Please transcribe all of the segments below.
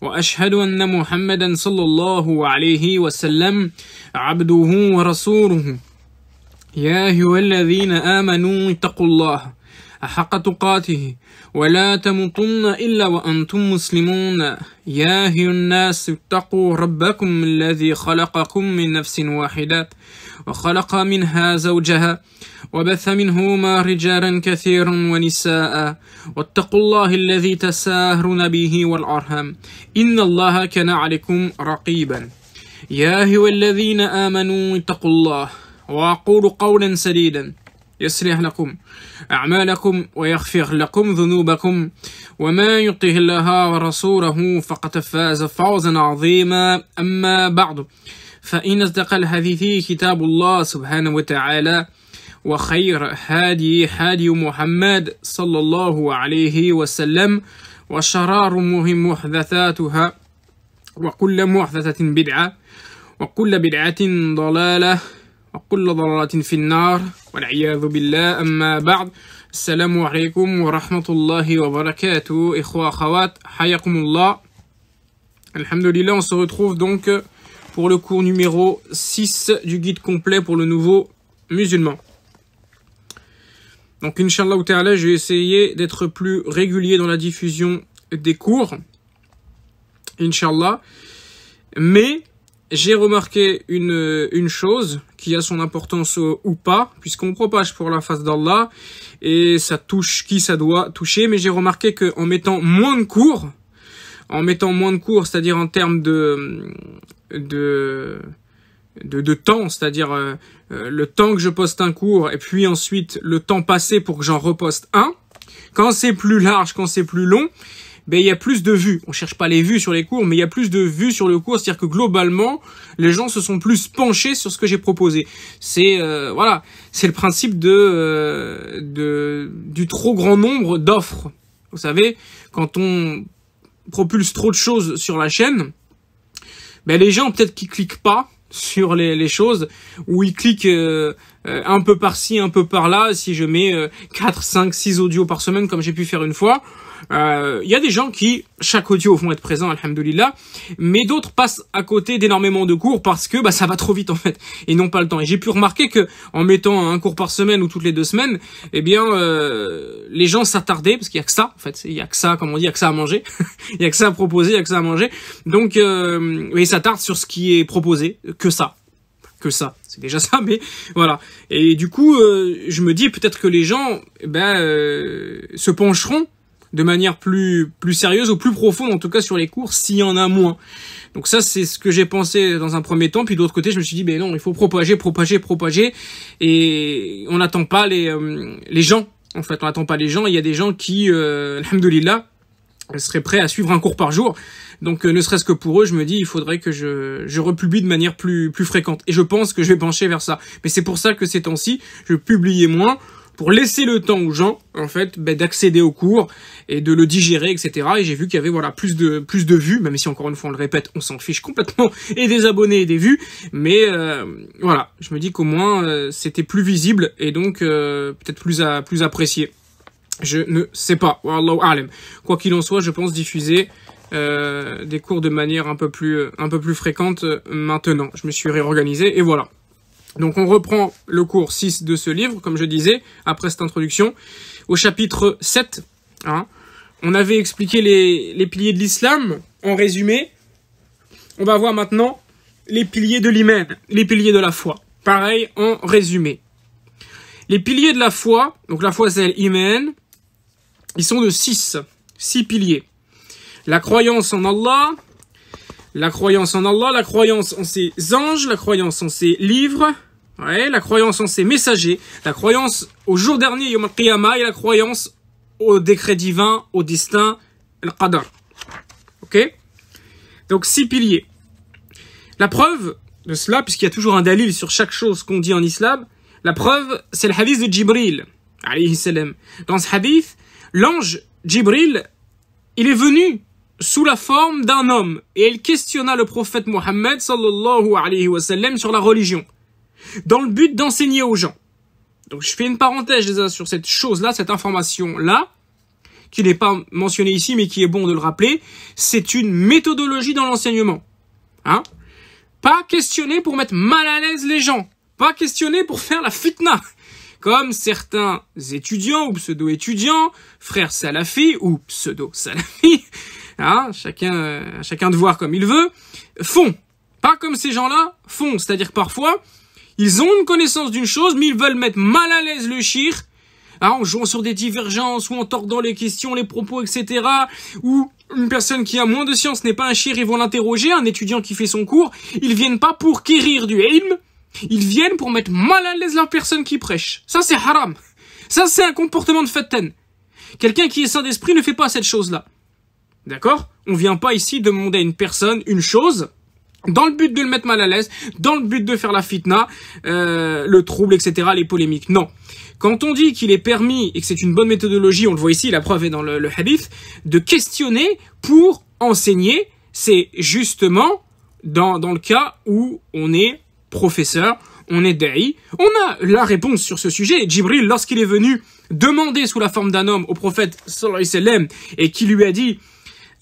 واشهد ان محمدا صلى الله عليه وسلم عبده ورسوله يا ايها الذين امنوا اتقوا الله حق تقاته ولا تموتن إلا وأنتم مسلمون يا أيها الناس اتقوا ربكم الذي خلقكم من نفس واحدة وخلق منها زوجها وبث منهما رجالا كثيرا ونساء واتقوا الله الذي تساهرون به والأرحم إن الله كان عليكم رقيبا يا أيها الذين آمنوا اتقوا الله وأقول قولا سديدا يصلح لكم أعمالكم ويغفر لكم ذنوبكم وما يطه الله ورسوله فقد فاز فوزا عظيما أما بعد فإن أصدق الحديث كتاب الله سبحانه وتعالى وخير هادي هادي محمد صلى الله عليه وسلم وشرار مهم محدثاتها وكل محدثة بدعة وكل بدعة ضلالة وكل ضلالة في النار والعياذ بالله أما بعد السلام عليكم ورحمة الله وبركاته إخوة أخوات حياكم الله الحمد لله on se retrouve donc pour le cours numéro 6 du guide complet pour le nouveau musulman. Donc Inch'Allah Ta'ala, je vais essayer d'être plus régulier dans la diffusion des cours. Inch'Allah. Mais j'ai remarqué une, une chose qui a son importance ou pas, puisqu'on propage pour la face d'Allah, et ça touche qui ça doit toucher, mais j'ai remarqué qu'en mettant moins de cours, en mettant moins de cours, c'est-à-dire en termes de, de, de, temps, c'est-à-dire euh, euh, le temps que je poste un cours et puis ensuite le temps passé pour que j'en reposte un. Quand c'est plus large, quand c'est plus long, ben il y a plus de vues. On cherche pas les vues sur les cours, mais il y a plus de vues sur le cours, c'est-à-dire que globalement, les gens se sont plus penchés sur ce que j'ai proposé. C'est euh, voilà, c'est le principe de, de du trop grand nombre d'offres. Vous savez, quand on propulse trop de choses sur la chaîne, ben les gens peut-être qui cliquent pas sur les, choses, ou ils cliquent euh, euh, un peu par-ci, un peu par-là, si je mets 4, 5, 6 audios par semaine comme j'ai pu faire une fois, il euh, y a des gens qui, chaque audio vont être présents, alhamdoulilah, mais d'autres passent à côté d'énormément de cours parce que bah, ça va trop vite en fait, et n'ont pas le temps. Et j'ai pu remarquer que en mettant un cours par semaine ou toutes les deux semaines, eh bien, euh, les gens s'attardaient, parce qu'il n'y a que ça, en fait, il n'y a que ça, comme on dit, il n'y a que ça à manger, il n'y a que ça à proposer, il n'y a que ça à manger. Donc, euh, ils s'attardent sur ce qui est proposé, que ça, que ça. C'est déjà ça, mais voilà. Et du coup, euh, je me dis peut-être que les gens eh ben, euh, se pencheront de manière plus, plus sérieuse ou plus profonde, en tout cas sur les cours, s'il y en a moins. Donc ça, c'est ce que j'ai pensé dans un premier temps. Puis d'autre côté, je me suis dit, mais non, il faut propager, propager, propager. Et on n'attend pas les, euh, les gens. En fait, on n'attend pas les gens. Il y a des gens qui, euh, alhamdoulilah, seraient prêts à suivre un cours par jour. Donc euh, ne serait-ce que pour eux, je me dis, il faudrait que je, je republie de manière plus, plus fréquente. Et je pense que je vais pencher vers ça. Mais c'est pour ça que ces temps-ci, je publiais moins pour laisser le temps aux gens, en fait, ben, d'accéder au cours et de le digérer, etc. Et j'ai vu qu'il y avait voilà plus de plus de vues, même si encore une fois on le répète, on s'en fiche complètement et des abonnés et des vues, mais euh, voilà, je me dis qu'au moins euh, c'était plus visible et donc euh, peut-être plus à, plus apprécié. Je ne sais pas, wallahu Quoi qu'il en soit, je pense diffuser des cours de manière un peu plus un peu plus fréquente maintenant. Je me suis réorganisé et voilà. Donc on reprend le cours 6 de ce livre, comme je disais, après cette introduction, au chapitre 7. Hein. on avait expliqué les, piliers de l'islam, en résumé. On va voir maintenant les piliers de l'hymen, les piliers de la foi. Pareil, en résumé. Les piliers de la foi, donc la foi c'est l'hymen ils sont de 6, 6 piliers. La croyance en Allah, la croyance en Allah, la croyance en ses anges, la croyance en ses livres, ouais, la croyance en ses messagers, la croyance au jour dernier, Yom Qiyamah, et la croyance au décret divin, au destin, le qadar. Ok Donc six piliers. La preuve de cela, puisqu'il y a toujours un dalil sur chaque chose qu'on dit en islam, la preuve, c'est le hadith de Jibril, Dans ce hadith, l'ange Jibril, il est venu sous la forme d'un homme et elle questionna le prophète Mohammed sallallahu alayhi sur la religion dans le but d'enseigner aux gens. Donc je fais une parenthèse sur cette chose-là, cette information-là, qui n'est pas mentionnée ici, mais qui est bon de le rappeler, c'est une méthodologie dans l'enseignement. Hein pas questionner pour mettre mal à l'aise les gens, pas questionner pour faire la fitna, comme certains étudiants ou pseudo-étudiants, frères salafis ou pseudo-salafis, Hein, chacun, chacun de voir comme il veut, font. Pas comme ces gens-là font. C'est-à-dire parfois, ils ont une connaissance d'une chose, mais ils veulent mettre mal à l'aise le chir hein, en jouant sur des divergences, ou en tordant les questions, les propos, etc. Ou une personne qui a moins de science n'est pas un chir, ils vont l'interroger, un étudiant qui fait son cours, ils viennent pas pour quérir du ilm, ils viennent pour mettre mal à l'aise la personne qui prêche. Ça c'est haram. Ça c'est un comportement de fatten. Quelqu'un qui est saint d'esprit ne fait pas cette chose-là. D'accord On vient pas ici demander à une personne une chose dans le but de le mettre mal à l'aise, dans le but de faire la fitna, euh, le trouble, etc., les polémiques. Non. Quand on dit qu'il est permis et que c'est une bonne méthodologie, on le voit ici, la preuve est dans le, hadith, de questionner pour enseigner, c'est justement dans, le cas où on est professeur, on est da'i. On a la réponse sur ce sujet. Djibril, lorsqu'il est venu demander sous la forme d'un homme au prophète sallallahu et qui lui a dit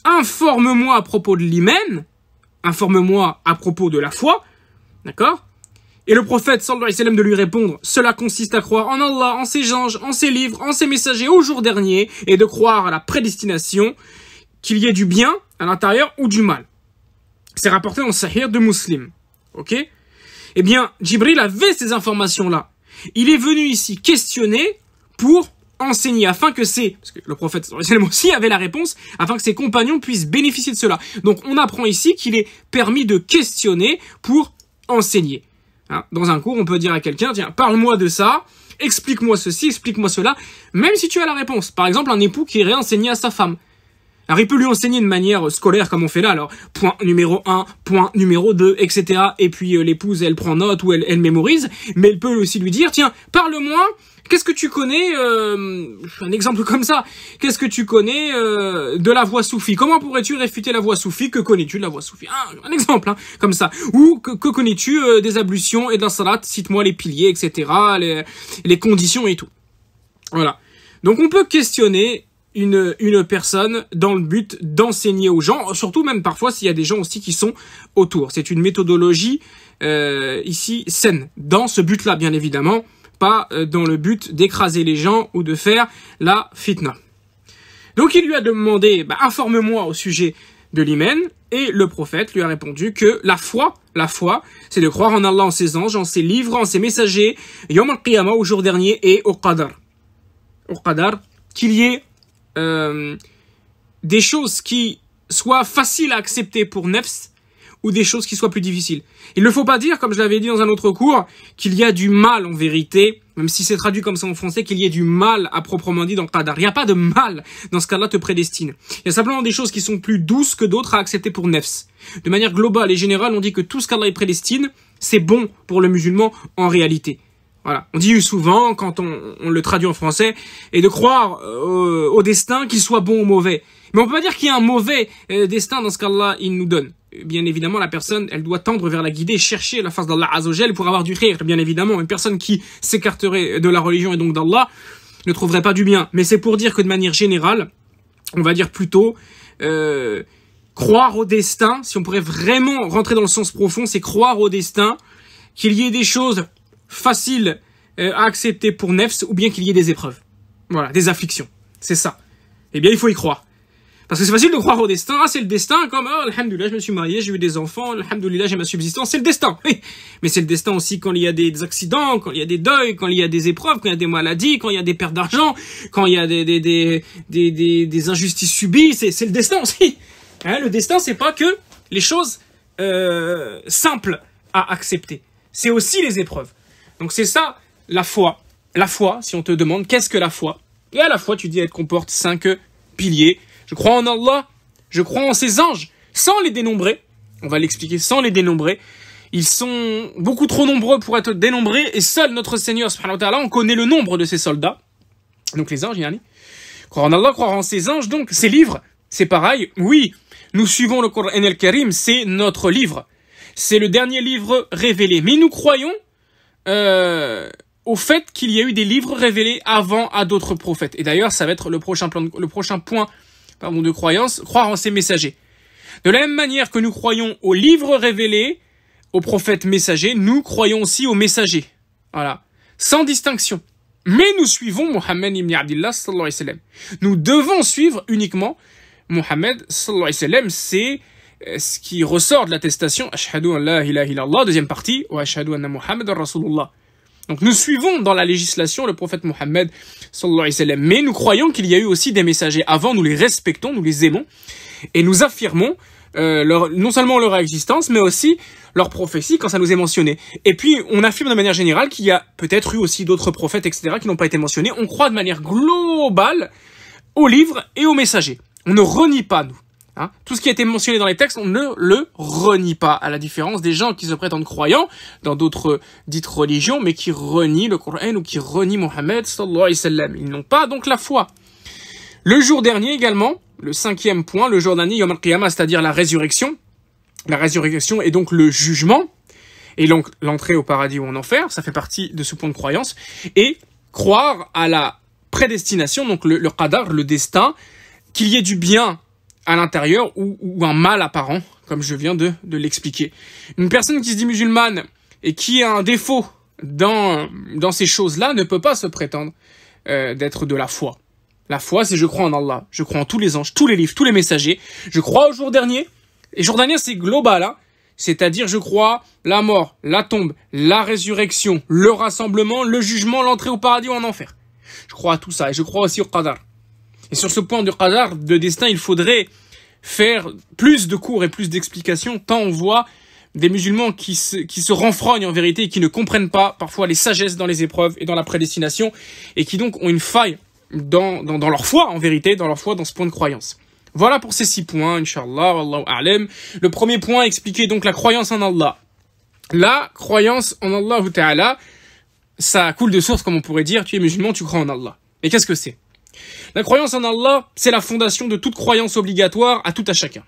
informe-moi à propos de l'hymen, informe-moi à propos de la foi, d'accord Et le prophète sallallahu alayhi wa sallam de lui répondre, cela consiste à croire en Allah, en ses anges, en ses livres, en ses messagers au jour dernier, et de croire à la prédestination, qu'il y ait du bien à l'intérieur ou du mal. C'est rapporté dans sahir de Muslim, ok Eh bien, Jibril avait ces informations-là. Il est venu ici questionner pour enseigner, afin que c'est parce que le prophète aussi avait la réponse, afin que ses compagnons puissent bénéficier de cela. Donc on apprend ici qu'il est permis de questionner pour enseigner. Hein, dans un cours, on peut dire à quelqu'un, tiens, parle-moi de ça, explique-moi ceci, explique-moi cela, même si tu as la réponse. Par exemple, un époux qui irait à sa femme. Alors il peut lui enseigner de manière scolaire comme on fait là, alors point numéro 1, point numéro 2, etc. Et puis euh, l'épouse, elle prend note ou elle, mémorise, mais elle peut aussi lui dire, tiens, parle-moi, qu'est-ce que tu connais, euh, un exemple comme ça, qu'est-ce que tu connais euh, de la voix soufie Comment pourrais-tu réfuter la voix soufie Que connais-tu de la voix soufie ah, un, exemple, hein, comme ça. Ou que, connais-tu des ablutions et de la salat Cite-moi les piliers, etc., les, les conditions et tout. Voilà. Donc on peut questionner une, une personne dans le but d'enseigner aux gens, surtout même parfois s'il y a des gens aussi qui sont autour. C'est une méthodologie euh, ici saine, dans ce but-là bien évidemment, pas euh, dans le but d'écraser les gens ou de faire la fitna. Donc il lui a demandé bah, informe-moi au sujet de l'hymen et le prophète lui a répondu que la foi, la foi, c'est de croire en Allah, en ses anges, en ses livres, en ses messagers, Yom al qiyama au jour dernier et au Qadar. Au Qadar, qu'il y ait euh, des choses qui soient faciles à accepter pour Nefs ou des choses qui soient plus difficiles. Il ne faut pas dire, comme je l'avais dit dans un autre cours, qu'il y a du mal en vérité, même si c'est traduit comme ça en français, qu'il y ait du mal à proprement dit dans Qadar. Il n'y a pas de mal dans ce cas-là te prédestine. Il y a simplement des choses qui sont plus douces que d'autres à accepter pour Nefs. De manière globale et générale, on dit que tout ce qu'Allah est prédestine, c'est bon pour le musulman en réalité. On dit souvent, quand on, le traduit en français, et de croire euh, au destin, qu'il soit bon ou mauvais. Mais on peut pas dire qu'il y a un mauvais euh, destin dans ce qu'Allah il nous donne. Bien évidemment, la personne, elle doit tendre vers la guidée, chercher la face d'Allah l'azogel pour avoir du rire, bien évidemment. Une personne qui s'écarterait de la religion et donc d'Allah ne trouverait pas du bien. Mais c'est pour dire que de manière générale, on va dire plutôt... Euh, croire au destin, si on pourrait vraiment rentrer dans le sens profond, c'est croire au destin, qu'il y ait des choses facile euh, à accepter pour Nefs ou bien qu'il y ait des épreuves. Voilà, des afflictions. C'est ça. Eh bien, il faut y croire. Parce que c'est facile de croire au destin, c'est le destin, comme oh, alhamdoulilah, je me suis marié, j'ai eu des enfants, alhamdoulilah, j'ai ma subsistance, c'est le destin. Mais c'est le destin aussi quand il y a des accidents, quand il y a des deuils, quand il y a des épreuves, quand il y a des maladies, quand il y a des pertes d'argent, quand il y a des, des, injustices subies, c'est le destin aussi. Hein, le destin, c'est pas que les choses euh, simples à accepter. C'est aussi les épreuves. Donc c'est ça la foi. La foi, si on te demande qu'est-ce que la foi Et à la foi, tu dis elle comporte cinq piliers. Je crois en Allah, je crois en ses anges, sans les dénombrer. On va l'expliquer sans les dénombrer. Ils sont beaucoup trop nombreux pour être dénombrés et seul notre Seigneur, subhanahu wa on connaît le nombre de ses soldats. Donc les anges, a. Croire en Allah, croire en ses anges, donc ses livres, c'est pareil. Oui, nous suivons le Coran el-Karim, c'est notre livre. C'est le dernier livre révélé. Mais nous croyons euh, au fait qu'il y a eu des livres révélés avant à d'autres prophètes. Et d'ailleurs, ça va être le prochain, le prochain point de croyance, croire en ces messagers. De la même manière que nous croyons aux livres révélés, aux prophètes messagers, nous croyons aussi aux messagers. Voilà. Sans distinction. Mais nous suivons Mohammed ibn Abdullah sallallahu alayhi wa sallam. Nous devons suivre uniquement Mohammed sallallahu alayhi wa sallam. C'est ce qui ressort de l'attestation, Ashhadu an la ilaha illallah, deuxième partie, wa Ashhadu anna Muhammad Rasulullah. Donc nous suivons dans la législation le prophète Mohammed sallallahu alayhi wa sallam, mais nous croyons qu'il y a eu aussi des messagers avant, nous les respectons, nous les aimons, et nous affirmons euh, leur, non seulement leur existence, mais aussi leur prophétie quand ça nous est mentionné. Et puis, on affirme de manière générale qu'il y a peut-être eu aussi d'autres prophètes, etc., qui n'ont pas été mentionnés. On croit de manière globale aux livres et aux messagers. On ne renie pas, nous. Hein. Tout ce qui a été mentionné dans les textes, on ne le renie pas, à la différence des gens qui se prétendent croyants dans d'autres dites religions, mais qui renient le Coran ou qui renient Mohammed sallallahu alayhi wa Ils n'ont pas donc la foi. Le jour dernier également, le cinquième point, le jour dernier, Yom al-Qiyamah, c'est-à-dire la résurrection. La résurrection est donc le jugement, et donc l'entrée au paradis ou en enfer, ça fait partie de ce point de croyance, et croire à la prédestination, donc le, le qadar, le destin, qu'il y ait du bien à l'intérieur ou, ou, un mal apparent, comme je viens de, l'expliquer. Une personne qui se dit musulmane et qui a un défaut dans, dans ces choses-là ne peut pas se prétendre euh, d'être de la foi. La foi, c'est je crois en Allah, je crois en tous les anges, tous les livres, tous les messagers, je crois au jour dernier, et jour dernier c'est global, hein c'est-à-dire je crois la mort, la tombe, la résurrection, le rassemblement, le jugement, l'entrée au paradis ou en enfer. Je crois à tout ça, et je crois aussi au qadar. Et sur ce point de qadar, de destin, il faudrait faire plus de cours et plus d'explications, tant on voit des musulmans qui se, qui se renfrognent en vérité et qui ne comprennent pas parfois les sagesses dans les épreuves et dans la prédestination, et qui donc ont une faille dans, leur foi en vérité, dans leur foi, dans ce point de croyance. Voilà pour ces six points, Inch'Allah, Allahu Alem. Le premier point expliquer donc la croyance en Allah. La croyance en Allah ça coule de source, comme on pourrait dire, tu es musulman, tu crois en Allah. et qu'est-ce que c'est la croyance en Allah, c'est la fondation de toute croyance obligatoire à tout à chacun.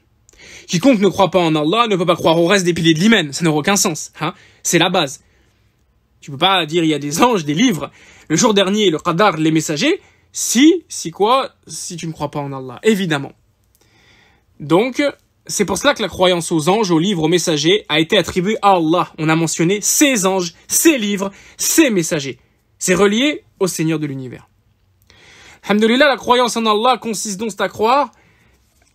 Quiconque ne croit pas en Allah ne peut pas croire au reste des piliers de l'hymen, ça n'aura aucun sens. Hein c'est la base. Tu peux pas dire il y a des anges, des livres. Le jour dernier, le qadar, les messagers, si, si quoi, si tu ne crois pas en Allah, évidemment. Donc, c'est pour cela que la croyance aux anges, aux livres, aux messagers a été attribuée à Allah. On a mentionné ces anges, ces livres, ces messagers. C'est relié au Seigneur de l'univers. Alhamdulillah, la croyance en Allah consiste donc à croire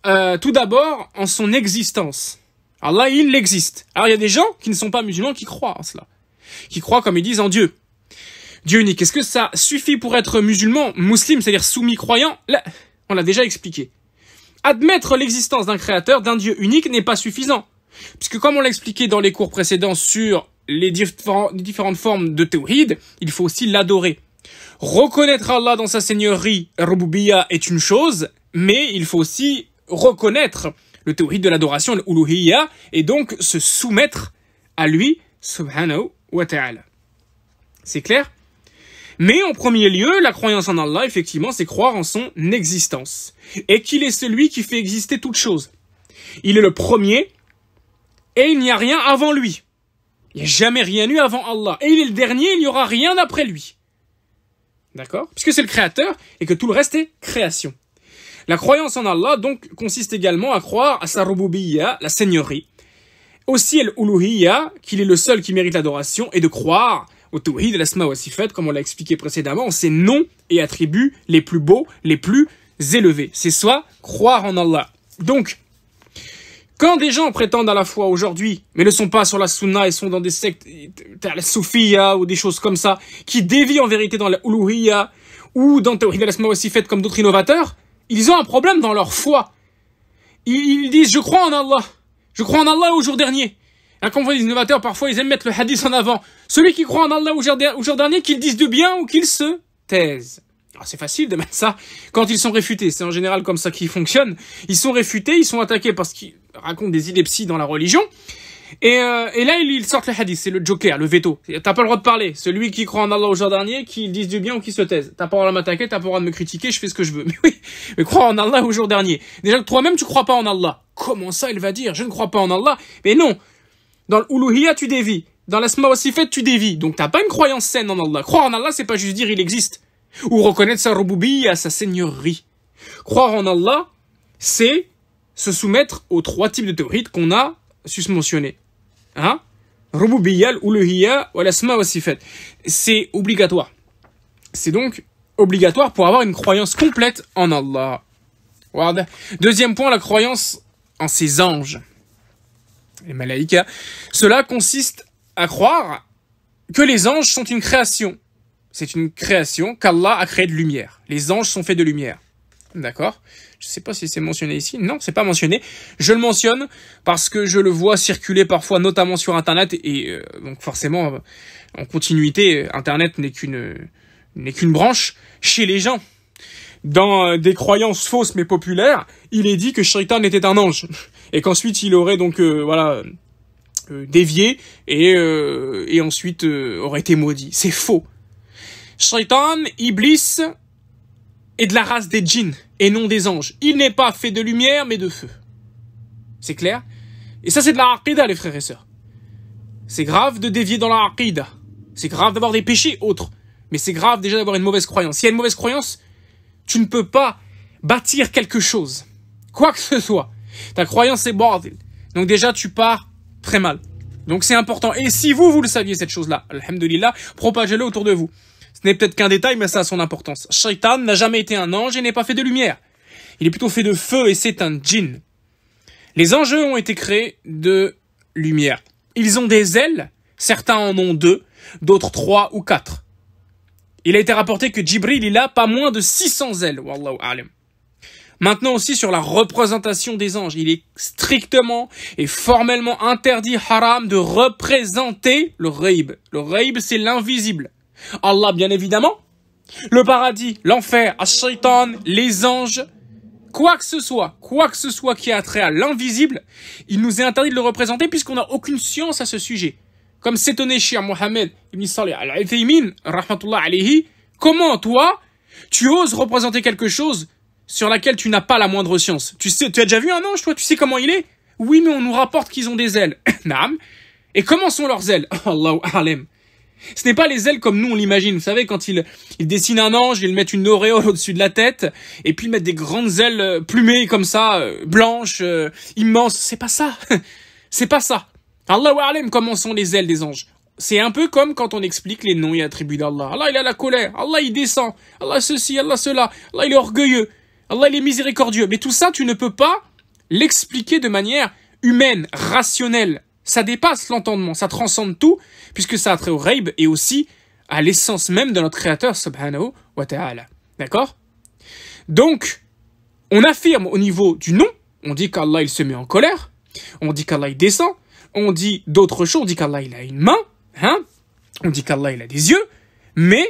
euh, tout d'abord en son existence. Allah, il existe. Alors il y a des gens qui ne sont pas musulmans qui croient en cela, qui croient comme ils disent en Dieu. Dieu unique. Est-ce que ça suffit pour être musulman, musulman, c'est-à-dire soumis croyant Là, on l'a déjà expliqué. Admettre l'existence d'un créateur, d'un Dieu unique n'est pas suffisant. Puisque comme on l'a expliqué dans les cours précédents sur les, différentes formes de théoride, il faut aussi l'adorer. Reconnaître Allah dans sa seigneurie, Rububiya, est une chose, mais il faut aussi reconnaître le théorie de l'adoration, l'uluhiyya, et donc se soumettre à lui, subhanahu wa ta'ala. C'est clair mais en premier lieu, la croyance en Allah, effectivement, c'est croire en son existence. Et qu'il est celui qui fait exister toute chose. Il est le premier, et il n'y a rien avant lui. Il n'y a jamais rien eu avant Allah. Et il est le dernier, il n'y aura rien après lui. D'accord Puisque c'est le créateur et que tout le reste est création. La croyance en Allah, donc, consiste également à croire à sa rububiyya, la seigneurie. Aussi, l'uluhiyya, qu'il est le seul qui mérite l'adoration, et de croire au tawhid, sma wa sifat, comme on l'a expliqué précédemment, ses noms et attributs les plus beaux, les plus élevés. C'est soit croire en Allah. Donc, quand des gens prétendent à la foi aujourd'hui, mais ne sont pas sur la sunna et sont dans des sectes, euh, la soufia ou des choses comme ça, qui dévient en vérité dans la uluhiya ou dans Théorie al aussi faite comme d'autres innovateurs, ils ont un problème dans leur foi. Ils, disent, je crois en Allah. Je crois en Allah au jour dernier. un quand on voit les innovateurs, parfois, ils aiment mettre le hadith en avant. Celui qui croit en Allah au jour, dernier, qu'il dise du bien ou qu'il se taise. Ah, c'est facile de mettre ça quand ils sont réfutés, c'est en général comme ça qu'ils fonctionnent. Ils sont réfutés, ils sont attaqués parce qu'ils raconte des idées dans la religion. Et, euh, et, là, il sortent le hadith, c'est le joker, le veto. T'as pas le droit de parler. Celui qui croit en Allah au jour dernier, qui dise du bien ou qui se taise. T'as pas le droit de m'attaquer, t'as pas le droit de me critiquer, je fais ce que je veux. Mais oui, mais crois en Allah au jour dernier. Déjà, toi-même, tu crois pas en Allah. Comment ça, il va dire Je ne crois pas en Allah. Mais non Dans l'Uluhiyah, tu dévis. Dans l'Asma aussi fait, tu dévis. Donc t'as pas une croyance saine en Allah. Croire en Allah, c'est pas juste dire il existe. Ou reconnaître sa à sa seigneurie. Croire en Allah, c'est se soumettre aux trois types de théories qu'on a susmentionnés. Hein Walasma, fait. C'est obligatoire. C'est donc obligatoire pour avoir une croyance complète en Allah. Deuxième point, la croyance en ses anges. Les malaïka. Cela consiste à croire que les anges sont une création. C'est une création qu'Allah a créé de lumière. Les anges sont faits de lumière. D'accord je sais pas si c'est mentionné ici. Non, c'est pas mentionné. Je le mentionne parce que je le vois circuler parfois, notamment sur Internet. Et euh, donc forcément, euh, en continuité, Internet n'est qu'une n'est qu'une branche chez les gens. Dans euh, des croyances fausses mais populaires, il est dit que Shaitan était un ange et qu'ensuite il aurait donc voilà dévié et et ensuite aurait été maudit. C'est faux. Shaitan, Iblis est de la race des djinns et non des anges. Il n'est pas fait de lumière, mais de feu. C'est clair Et ça, c'est de la aqidah, les frères et sœurs. C'est grave de dévier dans la aqidah. C'est grave d'avoir des péchés autres. Mais c'est grave déjà d'avoir une mauvaise croyance. S'il y a une mauvaise croyance, tu ne peux pas bâtir quelque chose. Quoi que ce soit. Ta croyance est bordel. Donc déjà, tu pars très mal. Donc c'est important. Et si vous, vous le saviez, cette chose-là, alhamdulillah, propagez-le autour de vous. Ce n'est peut-être qu'un détail, mais ça a son importance. Shaitan n'a jamais été un ange et n'est pas fait de lumière. Il est plutôt fait de feu et c'est un djinn. Les enjeux ont été créés de lumière. Ils ont des ailes, certains en ont deux, d'autres trois ou quatre. Il a été rapporté que Djibril, il a pas moins de 600 ailes, wallahu Maintenant aussi sur la représentation des anges, il est strictement et formellement interdit haram de représenter le raïb. Le raïb c'est l'invisible. Allah, bien évidemment. Le paradis, l'enfer, Shaitan, les anges, quoi que ce soit, quoi que ce soit qui a trait à l'invisible, il nous est interdit de le représenter puisqu'on n'a aucune science à ce sujet. Comme s'étonner Shia Mohamed Ibn Salih al ithaymin alayhi, comment toi, tu oses représenter quelque chose sur laquelle tu n'as pas la moindre science Tu sais, tu as déjà vu un ange, toi, tu sais comment il est Oui, mais on nous rapporte qu'ils ont des ailes. n'am. Et comment sont leurs ailes Allahu ce n'est pas les ailes comme nous on l'imagine. Vous savez, quand ils, il dessinent un ange, ils mettent une auréole au-dessus de la tête, et puis ils mettent des grandes ailes euh, plumées comme ça, euh, blanches, euh, immenses. C'est pas ça. C'est pas ça. Allah Alim, comment sont les ailes des anges. C'est un peu comme quand on explique les noms et attributs d'Allah. Allah, il a la colère. Allah, il descend. Allah, ceci, Allah, cela. Allah, il est orgueilleux. Allah, il est miséricordieux. Mais tout ça, tu ne peux pas l'expliquer de manière humaine, rationnelle. Ça dépasse l'entendement, ça transcende tout, puisque ça a trait au raib et aussi à l'essence même de notre Créateur, subhanahu wa ta'ala. D'accord Donc, on affirme au niveau du nom, on dit qu'Allah il se met en colère, on dit qu'Allah il descend, on dit d'autres choses, on dit qu'Allah il a une main, hein on dit qu'Allah il a des yeux, mais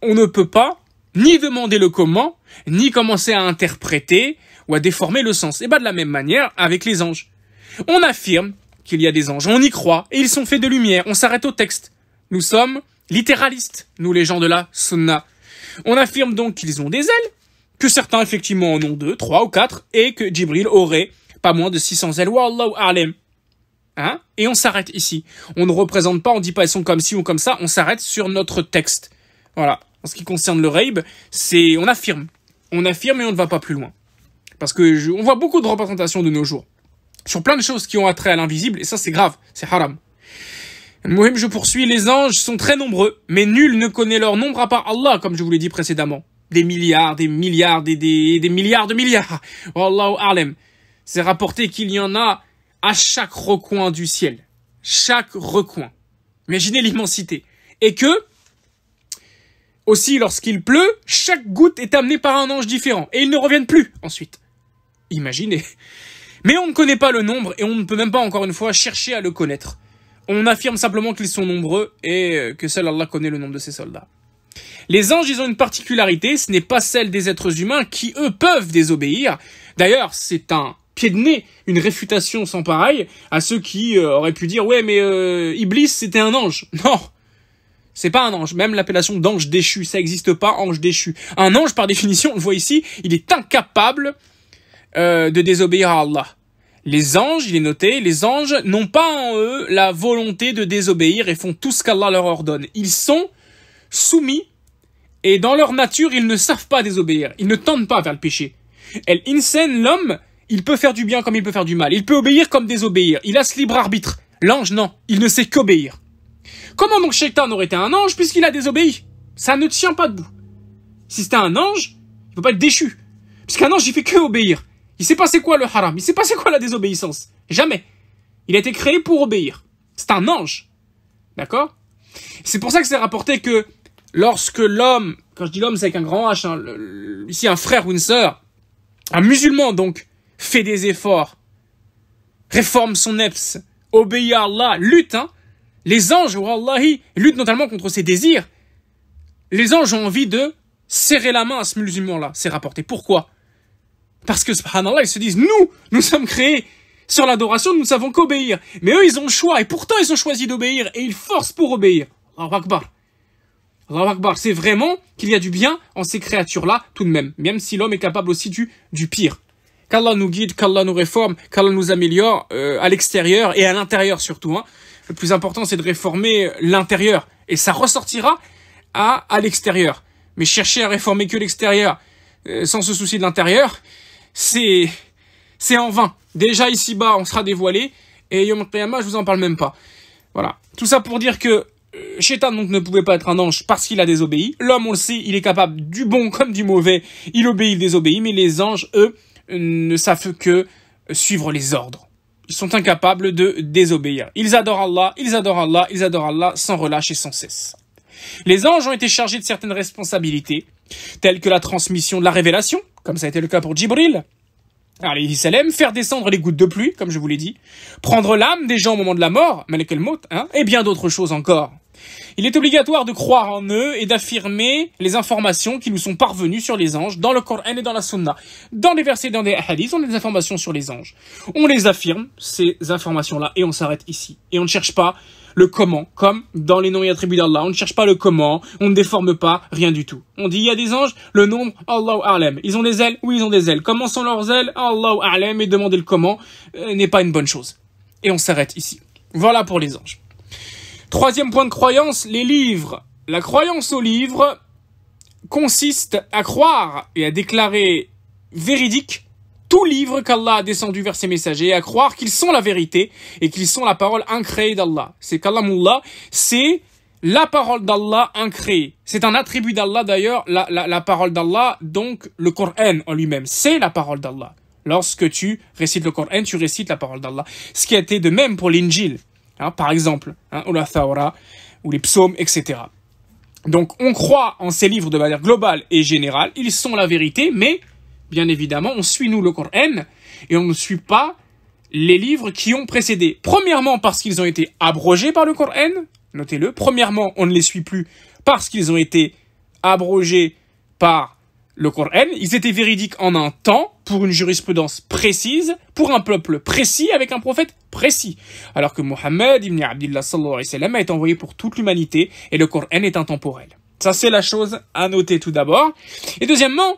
on ne peut pas ni demander le comment, ni commencer à interpréter ou à déformer le sens. Et pas de la même manière avec les anges. On affirme qu'il y a des anges. On y croit et ils sont faits de lumière. On s'arrête au texte. Nous sommes littéralistes, nous les gens de la sunna. On affirme donc qu'ils ont des ailes, que certains effectivement en ont deux, trois ou quatre, et que Djibril aurait pas moins de 600 ailes. Wallahu Hein et on s'arrête ici. On ne représente pas, on dit pas ils sont comme ci ou comme ça, on s'arrête sur notre texte. Voilà. En ce qui concerne le raïb, c'est on affirme. On affirme et on ne va pas plus loin. Parce que on voit beaucoup de représentations de nos jours sur plein de choses qui ont attrait à l'invisible, et ça c'est grave, c'est haram. même je poursuis, les anges sont très nombreux, mais nul ne connaît leur nombre à part Allah, comme je vous l'ai dit précédemment. Des milliards, des milliards, des, des, des milliards de milliards. Wallahu alem. C'est rapporté qu'il y en a à chaque recoin du ciel. Chaque recoin. Imaginez l'immensité. Et que, aussi, lorsqu'il pleut, chaque goutte est amenée par un ange différent. Et ils ne reviennent plus, ensuite. Imaginez. Mais on ne connaît pas le nombre et on ne peut même pas encore une fois chercher à le connaître. On affirme simplement qu'ils sont nombreux et euh, que seul Allah connaît le nombre de ses soldats. Les anges, ils ont une particularité, ce n'est pas celle des êtres humains qui, eux, peuvent désobéir. D'ailleurs, c'est un pied de nez, une réfutation sans pareil à ceux qui euh, auraient pu dire « Ouais, mais euh, Iblis, c'était un ange ». Non c'est pas un ange, même l'appellation d'ange déchu, ça n'existe pas, ange déchu. Un ange, par définition, on le voit ici, il est incapable euh, de désobéir à Allah. Les anges, il est noté, les anges n'ont pas en eux la volonté de désobéir et font tout ce qu'Allah leur ordonne. Ils sont soumis et dans leur nature, ils ne savent pas désobéir. Ils ne tendent pas vers le péché. Elle insane, l'homme, il peut faire du bien comme il peut faire du mal. Il peut obéir comme désobéir. Il a ce libre arbitre. L'ange, non. Il ne sait qu'obéir. Comment donc Shaitan aurait été un ange puisqu'il a désobéi Ça ne tient pas debout. Si c'était un ange, il ne peut pas être déchu. Puisqu'un ange, il fait que obéir. Il s'est passé quoi le haram Il s'est passé quoi la désobéissance Jamais. Il a été créé pour obéir. C'est un ange. D'accord C'est pour ça que c'est rapporté que lorsque l'homme, quand je dis l'homme c'est avec un grand H, hein, ici un frère ou une sœur, un musulman donc, fait des efforts, réforme son EPS, obéit à Allah, lutte, hein, les anges, wallahi, luttent notamment contre ses désirs, les anges ont envie de serrer la main à ce musulman-là, c'est rapporté. Pourquoi parce que, subhanallah, ils se disent, nous, nous sommes créés sur l'adoration, nous ne savons qu'obéir. Mais eux, ils ont le choix, et pourtant, ils ont choisi d'obéir, et ils forcent pour obéir. Allahu Akbar. C'est vraiment qu'il y a du bien en ces créatures-là, tout de même. Même si l'homme est capable aussi du, du pire. Qu'Allah nous guide, qu'Allah nous réforme, qu'Allah nous améliore euh, à l'extérieur et à l'intérieur surtout. Hein. Le plus important, c'est de réformer l'intérieur. Et ça ressortira à, à l'extérieur. Mais chercher à réformer que l'extérieur, euh, sans se soucier de l'intérieur, c'est c'est en vain. Déjà ici-bas, on sera dévoilé et Yom Kiyama, je vous en parle même pas. Voilà. Tout ça pour dire que Shaitan euh, donc ne pouvait pas être un ange parce qu'il a désobéi. L'homme, on le sait, il est capable du bon comme du mauvais. Il obéit, il désobéit, mais les anges, eux, ne savent que suivre les ordres. Ils sont incapables de désobéir. Ils adorent Allah, ils adorent Allah, ils adorent Allah sans relâche et sans cesse. Les anges ont été chargés de certaines responsabilités, telles que la transmission de la révélation, comme ça a été le cas pour Djibril, faire descendre les gouttes de pluie, comme je vous l'ai dit, prendre l'âme des gens au moment de la mort, manekel mot, hein, et bien d'autres choses encore. Il est obligatoire de croire en eux et d'affirmer les informations qui nous sont parvenues sur les anges dans le Coran et dans la Sunna. Dans les versets dans les hadiths, on a des informations sur les anges. On les affirme, ces informations-là, et on s'arrête ici. Et on ne cherche pas le comment, comme dans les noms et attributs d'Allah. On ne cherche pas le comment, on ne déforme pas, rien du tout. On dit il y a des anges, le nombre, Allahu Alem. Ils ont des ailes Oui, ils ont des ailes. Comment sont leurs ailes Allahu Alem. Et demander le comment euh, n'est pas une bonne chose. Et on s'arrête ici. Voilà pour les anges. Troisième point de croyance, les livres. La croyance aux livres consiste à croire et à déclarer véridique tout livre qu'Allah a descendu vers ses messagers, à croire qu'ils sont la vérité et qu'ils sont la parole incréée d'Allah. C'est Kalamullah, c'est la parole d'Allah incréée. C'est un attribut d'Allah d'ailleurs, la, la, la, parole d'Allah, donc le Coran en lui-même. C'est la parole d'Allah. Lorsque tu récites le Coran, tu récites la parole d'Allah. Ce qui a été de même pour l'Injil, hein, par exemple, hein, ou la Thawra, ou les psaumes, etc. Donc on croit en ces livres de manière globale et générale, ils sont la vérité, mais bien évidemment, on suit nous le Coran et on ne suit pas les livres qui ont précédé. Premièrement parce qu'ils ont été abrogés par le Coran, notez-le. Premièrement, on ne les suit plus parce qu'ils ont été abrogés par le Coran. Ils étaient véridiques en un temps, pour une jurisprudence précise, pour un peuple précis, avec un prophète précis. Alors que Mohammed ibn Abdullah sallallahu alayhi wa sallam été envoyé pour toute l'humanité et le Coran est intemporel. Ça, c'est la chose à noter tout d'abord. Et deuxièmement,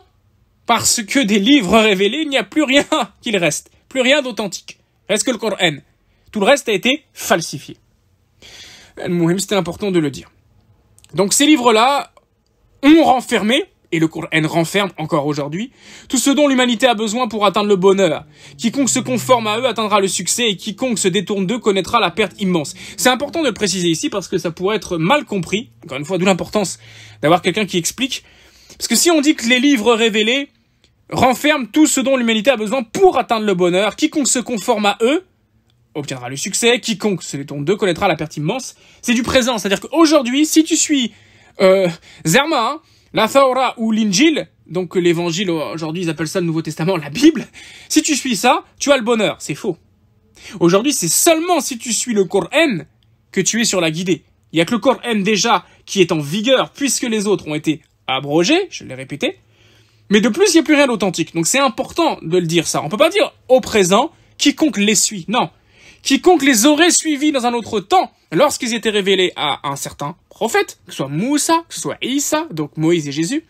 parce que des livres révélés, il n'y a plus rien qu'il reste, plus rien d'authentique. Reste que le Coran. Tout le reste a été falsifié. C'était important de le dire. Donc ces livres-là ont renfermé, et le Coran renferme encore aujourd'hui, tout ce dont l'humanité a besoin pour atteindre le bonheur. Quiconque se conforme à eux atteindra le succès et quiconque se détourne d'eux connaîtra la perte immense. C'est important de le préciser ici parce que ça pourrait être mal compris, encore une fois, d'où l'importance d'avoir quelqu'un qui explique parce que si on dit que les livres révélés renferment tout ce dont l'humanité a besoin pour atteindre le bonheur, quiconque se conforme à eux obtiendra le succès, quiconque se les d'eux connaîtra la perte immense, c'est du présent. C'est-à-dire qu'aujourd'hui, si tu suis euh, Zerma, hein, la ou l'Injil, donc l'évangile aujourd'hui ils appellent ça le Nouveau Testament, la Bible, si tu suis ça, tu as le bonheur. C'est faux. Aujourd'hui, c'est seulement si tu suis le Coran que tu es sur la guidée. Il n'y a que le Coran déjà qui est en vigueur puisque les autres ont été abrogé, je l'ai répété. Mais de plus, il n'y a plus rien d'authentique. Donc c'est important de le dire ça. On ne peut pas dire au présent, quiconque les suit. Non. Quiconque les aurait suivis dans un autre temps, lorsqu'ils étaient révélés à un certain prophète, que ce soit Moussa, que ce soit Issa, donc Moïse et Jésus,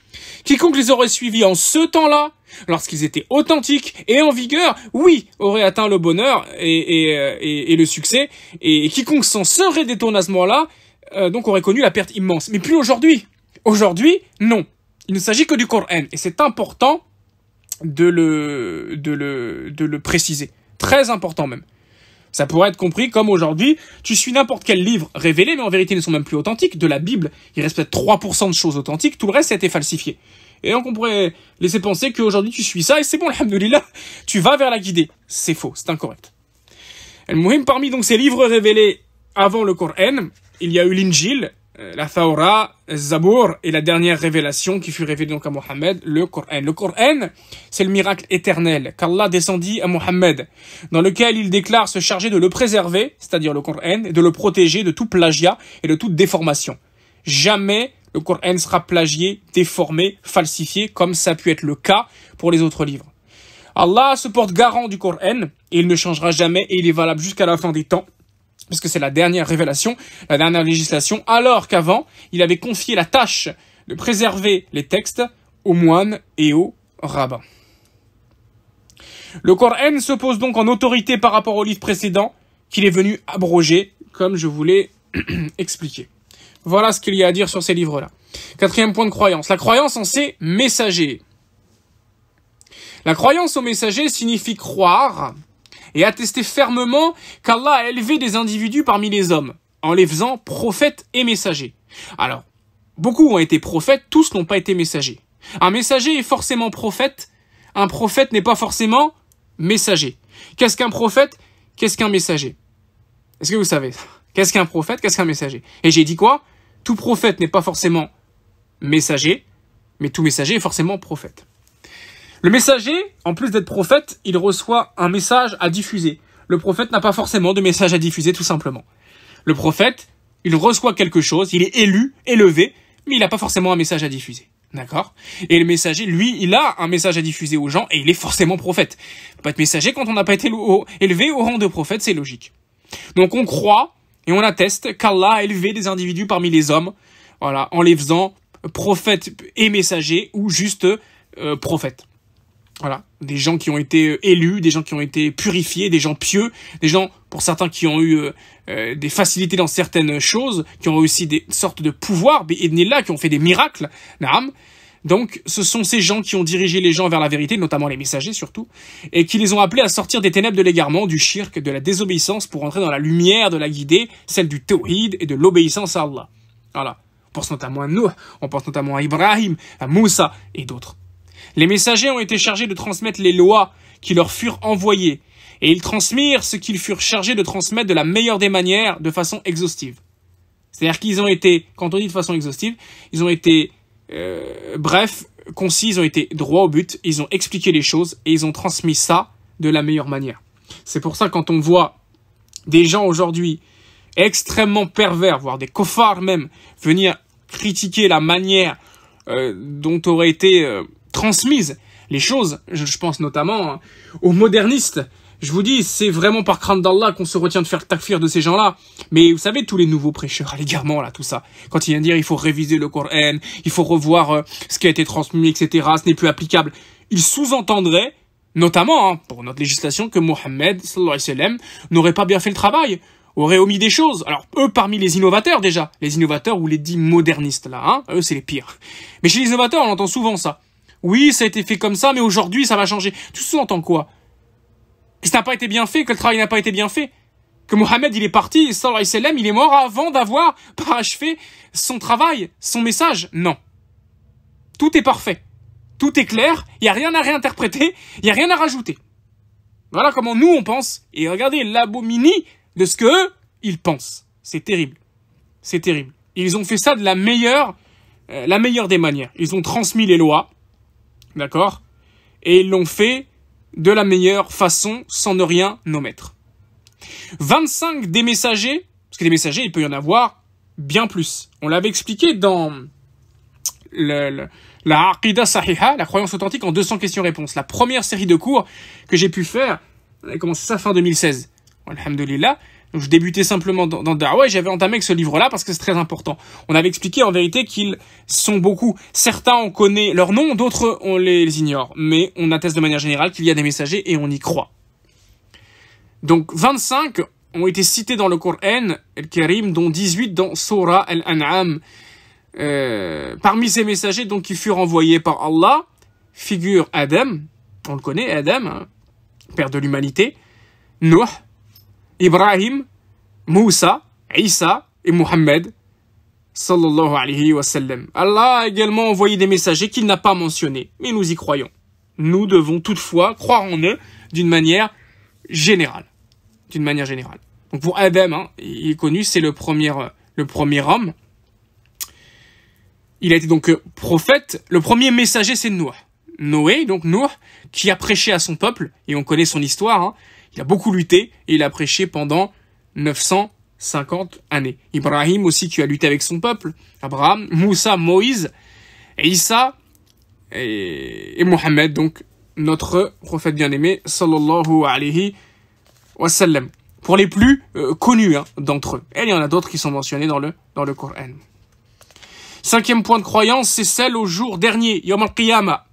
quiconque les aurait suivis en ce temps-là, lorsqu'ils étaient authentiques et en vigueur, oui, aurait atteint le bonheur et, euh, le succès, et, quiconque s'en serait détourné à ce moment-là, euh, donc aurait connu la perte immense. Mais plus aujourd'hui. Aujourd'hui, non. Il ne s'agit que du Coran. Et c'est important de le, de, le, préciser. Très important même. Ça pourrait être compris comme aujourd'hui, tu suis n'importe quel livre révélé, mais en vérité ils ne sont même plus authentiques. De la Bible, il reste peut-être 3% de choses authentiques, tout le reste a été falsifié. Et donc on pourrait laisser penser qu'aujourd'hui tu suis ça et c'est bon, alhamdoulilah, tu vas vers la guidée. C'est faux, c'est incorrect. El même parmi donc ces livres révélés avant le Coran, il y a eu l'Injil, euh, la Thawra, Zabour et la dernière révélation qui fut révélée donc à Mohammed, le Coran. Le Coran, c'est le miracle éternel qu'Allah descendit à Mohammed, dans lequel il déclare se charger de le préserver, c'est-à-dire le Coran, et de le protéger de tout plagiat et de toute déformation. Jamais le Coran sera plagié, déformé, falsifié, comme ça a pu être le cas pour les autres livres. Allah se porte garant du Coran, et il ne changera jamais, et il est valable jusqu'à la fin des temps parce que c'est la dernière révélation, la dernière législation, alors qu'avant, il avait confié la tâche de préserver les textes aux moines et aux rabbins. Le Coran se pose donc en autorité par rapport au livre précédent qu'il est venu abroger, comme je vous l'ai expliqué. Voilà ce qu'il y a à dire sur ces livres-là. Quatrième point de croyance. La croyance en ces messagers. La croyance aux messagers signifie croire et attester fermement qu'Allah a élevé des individus parmi les hommes, en les faisant prophètes et messagers. Alors, beaucoup ont été prophètes, tous n'ont pas été messagers. Un messager est forcément prophète, un prophète n'est pas forcément messager. Qu'est-ce qu'un prophète Qu'est-ce qu'un messager Est-ce que vous savez Qu'est-ce qu'un prophète Qu'est-ce qu'un messager Et j'ai dit quoi Tout prophète n'est pas forcément messager, mais tout messager est forcément prophète. Le messager, en plus d'être prophète, il reçoit un message à diffuser. Le prophète n'a pas forcément de message à diffuser, tout simplement. Le prophète, il reçoit quelque chose, il est élu, élevé, mais il n'a pas forcément un message à diffuser. D'accord Et le messager, lui, il a un message à diffuser aux gens et il est forcément prophète. Pas être messager quand on n'a pas été élevé au rang de prophète, c'est logique. Donc on croit et on atteste qu'Allah a élevé des individus parmi les hommes, voilà, en les faisant prophètes et messagers ou juste euh, prophètes. Voilà, des gens qui ont été euh, élus, des gens qui ont été purifiés, des gens pieux, des gens, pour certains, qui ont eu euh, euh, des facilités dans certaines choses, qui ont réussi des sortes de pouvoirs, là qui ont fait des miracles, Naam. Donc, ce sont ces gens qui ont dirigé les gens vers la vérité, notamment les messagers surtout, et qui les ont appelés à sortir des ténèbres de l'égarement, du shirk, de la désobéissance pour entrer dans la lumière de la guidée, celle du tawhid et de l'obéissance à Allah. Voilà. On pense notamment à nous, on pense notamment à Ibrahim, à Moussa et d'autres. Les messagers ont été chargés de transmettre les lois qui leur furent envoyées, et ils transmirent ce qu'ils furent chargés de transmettre de la meilleure des manières, de façon exhaustive. C'est-à-dire qu'ils ont été, quand on dit de façon exhaustive, ils ont été euh, brefs, concis, ils ont été droits au but, ils ont expliqué les choses et ils ont transmis ça de la meilleure manière. C'est pour ça quand on voit des gens aujourd'hui extrêmement pervers, voire des coffards même, venir critiquer la manière euh, dont aurait été... Euh, transmise les choses. Je pense notamment hein, aux modernistes. Je vous dis, c'est vraiment par crainte d'Allah qu'on se retient de faire takfir de ces gens-là. Mais vous savez, tous les nouveaux prêcheurs, l'égarement là, tout ça. Quand ils viennent dire, il faut réviser le Coran, il faut revoir euh, ce qui a été transmis, etc., ce n'est plus applicable. Ils sous-entendraient, notamment, hein, pour notre législation, que Mohammed, sallallahu alayhi wa sallam, n'aurait pas bien fait le travail aurait omis des choses. Alors, eux, parmi les innovateurs déjà, les innovateurs ou les dits modernistes, là, hein, eux, c'est les pires. Mais chez les innovateurs, on entend souvent ça. Oui, ça a été fait comme ça, mais aujourd'hui, ça va changer. Tout sous-entend quoi Que ça n'a pas été bien fait, que le travail n'a pas été bien fait que Mohamed il est parti, il est mort avant d'avoir achevé son travail, son message. Non. Tout est parfait. Tout est clair, il n'y a rien à réinterpréter, il n'y a rien à rajouter. Voilà comment nous on pense, et regardez l'abominie de ce que ils pensent. C'est terrible. C'est terrible. Ils ont fait ça de la meilleure, euh, la meilleure des manières. Ils ont transmis les lois, D'accord Et ils l'ont fait de la meilleure façon sans ne rien omettre. 25 des messagers, parce que des messagers, il peut y en avoir bien plus. On l'avait expliqué dans la Aqida Sahiha, la croyance authentique en 200 questions-réponses. La première série de cours que j'ai pu faire, on a commencé ça fin 2016. Alhamdulillah je débutais simplement dans, dans ouais et j'avais entamé avec ce livre-là parce que c'est très important. On avait expliqué en vérité qu'ils sont beaucoup. Certains, on connaît leur nom, d'autres, on les ignore. Mais on atteste de manière générale qu'il y a des messagers et on y croit. Donc 25 ont été cités dans le Coran, el karim dont 18 dans Surah Al-An'am. Euh, parmi ces messagers donc qui furent envoyés par Allah, figure Adam, on le connaît, Adam, hein, père de l'humanité, Noah, Ibrahim, Moussa, Isa et Mohammed. Sallallahu alayhi wa Allah a également envoyé des messagers qu'il n'a pas mentionnés, mais nous y croyons. Nous devons toutefois croire en eux d'une manière générale. D'une manière générale. Donc pour Adam, hein, il est connu, c'est le premier, euh, le premier homme. Il a été donc euh, prophète. Le premier messager, c'est Noé. Noé, donc Noé, qui a prêché à son peuple, et on connaît son histoire, hein, il a beaucoup lutté et il a prêché pendant 950 années. Ibrahim aussi tu as lutté avec son peuple, Abraham, Moussa, Moïse, et Issa et, Mohammed, donc notre prophète bien-aimé, sallallahu alayhi wa sallam. Pour les plus euh, connus hein, d'entre eux. Et il y en a d'autres qui sont mentionnés dans le, dans le Coran. Cinquième point de croyance, c'est celle au jour dernier, Yom al-Qiyamah.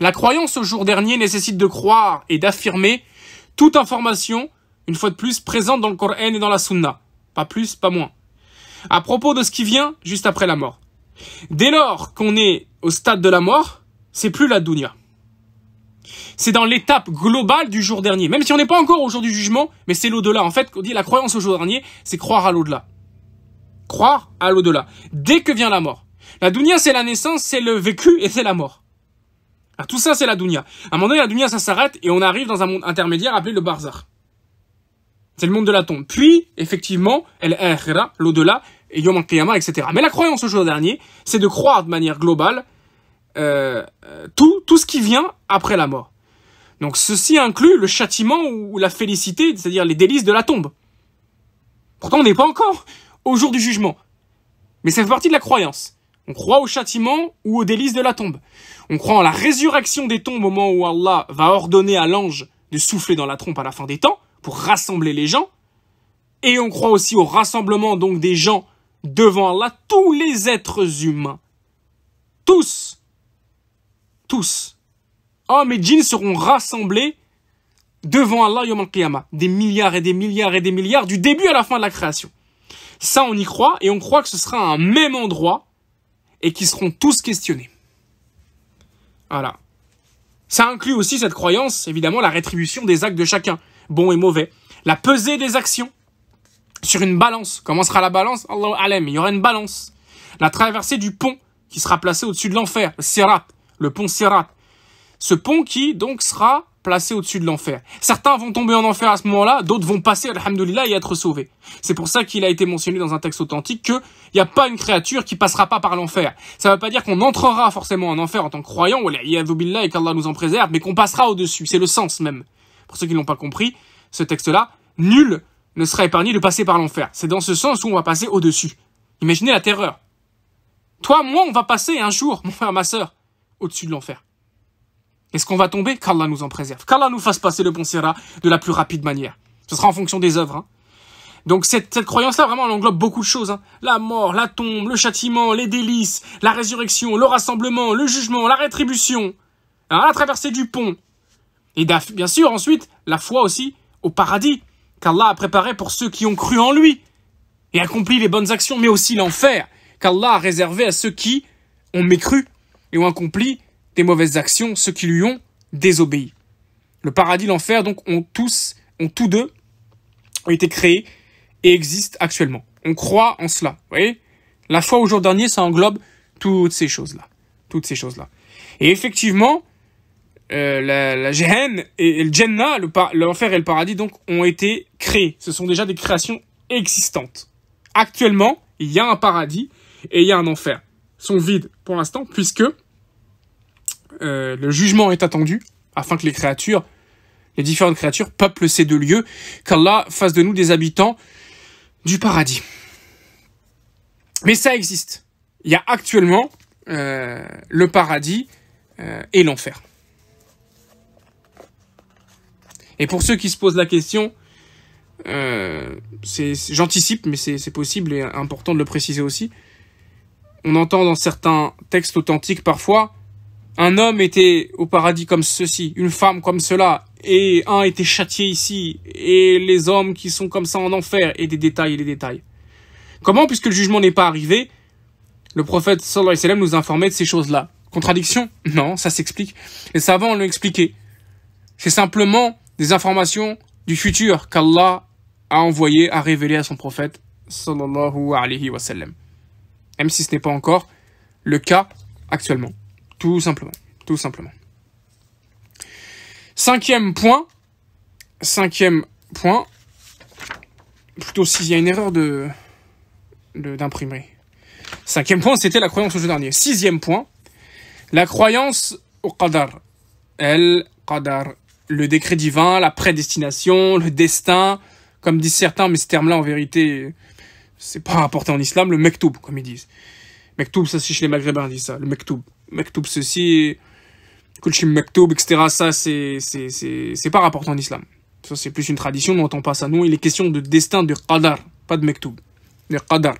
La croyance au jour dernier nécessite de croire et d'affirmer toute information, une fois de plus, présente dans le Coran et dans la Sunna. Pas plus, pas moins. À propos de ce qui vient juste après la mort. Dès lors qu'on est au stade de la mort, c'est plus la dunya. C'est dans l'étape globale du jour dernier. Même si on n'est pas encore au jour du jugement, mais c'est l'au-delà. En fait, on dit la croyance au jour dernier, c'est croire à l'au-delà. Croire à l'au-delà. Dès que vient la mort. La dunya, c'est la naissance, c'est le vécu et c'est la mort tout ça, c'est la dunya. À un moment donné, la dunya, ça s'arrête et on arrive dans un monde intermédiaire appelé le Barzar. C'est le monde de la tombe. Puis, effectivement, elle el l'au-delà, et Yom etc. Mais la croyance au jour dernier, c'est de croire de manière globale euh, euh, tout, tout ce qui vient après la mort. Donc ceci inclut le châtiment ou la félicité, c'est-à-dire les délices de la tombe. Pourtant, on n'est pas encore au jour du jugement. Mais ça fait partie de la croyance. On croit au châtiment ou aux délices de la tombe. On croit en la résurrection des tombes au moment où Allah va ordonner à l'ange de souffler dans la trompe à la fin des temps pour rassembler les gens. Et on croit aussi au rassemblement donc des gens devant Allah, tous les êtres humains. Tous. Tous. Hommes et djinns seront rassemblés devant Allah Yom al Des milliards et des milliards et des milliards du début à la fin de la création. Ça, on y croit et on croit que ce sera un même endroit et qui seront tous questionnés. Voilà. Ça inclut aussi cette croyance, évidemment, la rétribution des actes de chacun, Bon et mauvais, la pesée des actions sur une balance. Comment sera la balance Allahu Alem, il y aura une balance. La traversée du pont qui sera placé au-dessus de l'enfer, le le pont Sirat. Ce pont qui, donc, sera placé au-dessus de l'enfer. Certains vont tomber en enfer à ce moment-là, d'autres vont passer, alhamdoulilah, et être sauvés. C'est pour ça qu'il a été mentionné dans un texte authentique que il n'y a pas une créature qui passera pas par l'enfer. Ça ne veut pas dire qu'on entrera forcément en enfer en tant que croyant, et qu'Allah nous en préserve, mais qu'on passera au-dessus. C'est le sens même. Pour ceux qui l'ont pas compris, ce texte-là, nul ne sera épargné de passer par l'enfer. C'est dans ce sens où on va passer au-dessus. Imaginez la terreur. Toi, moi, on va passer un jour, mon frère, ma sœur, au-dessus de l'enfer. Est-ce qu'on va tomber Qu'Allah nous en préserve. Qu'Allah nous fasse passer le pont sira de la plus rapide manière. Ce sera en fonction des œuvres. Hein. Donc cette, croyance-là, vraiment, elle englobe beaucoup de choses. Hein. La mort, la tombe, le châtiment, les délices, la résurrection, le rassemblement, le jugement, la rétribution, hein, la traversée du pont. Et bien sûr, ensuite, la foi aussi au paradis qu'Allah a préparé pour ceux qui ont cru en lui et accompli les bonnes actions, mais aussi l'enfer qu'Allah a réservé à ceux qui ont mécru et ont accompli des mauvaises actions ceux qui lui ont désobéi. Le paradis, l'enfer, donc, ont tous, ont tous deux ont été créés et existent actuellement. On croit en cela, vous voyez La foi au jour dernier, ça englobe toutes ces choses-là. Toutes ces choses-là. Et effectivement, euh, la, la et, le Jannah, l'enfer et le paradis, donc, ont été créés. Ce sont déjà des créations existantes. Actuellement, il y a un paradis et il y a un enfer. Ils sont vides pour l'instant, puisque euh, le jugement est attendu, afin que les créatures, les différentes créatures, peuplent ces deux lieux, qu'Allah fasse de nous des habitants du paradis. Mais ça existe. Il y a actuellement euh, le paradis euh, et l'enfer. Et pour ceux qui se posent la question, j'anticipe, mais c'est possible et important de le préciser aussi. On entend dans certains textes authentiques parfois un homme était au paradis comme ceci, une femme comme cela, et un était châtié ici, et les hommes qui sont comme ça en enfer, et des détails et des détails. Comment, puisque le jugement n'est pas arrivé, le prophète sallallahu alayhi wa sallam nous informait de ces choses-là Contradiction Non, ça s'explique. Les savants l'ont expliqué. C'est simplement des informations du futur qu'Allah a envoyé, a révélé à son prophète sallallahu alayhi wa sallam. Même si ce n'est pas encore le cas actuellement. Tout simplement. Tout simplement. Cinquième point. Cinquième point. Plutôt s'il y a une erreur de d'imprimerie. Cinquième point, c'était la croyance au jeu dernier. Sixième point, la croyance au qadar. El qadar. Le décret divin, la prédestination, le destin. Comme disent certains, mais ce terme-là, en vérité, c'est pas rapporté en islam, le mektoub, comme ils disent. Mektoub, ça c'est les Maghrébins, dit ça. Le Mektoub. Mektoub ceci, Kulchim Mektoub, etc. Ça, c'est, c'est, pas rapportant en islam. Ça, c'est plus une tradition, dont on pas ça. nous. Il est question de destin, de Qadar, pas de Mektoub. De Qadar.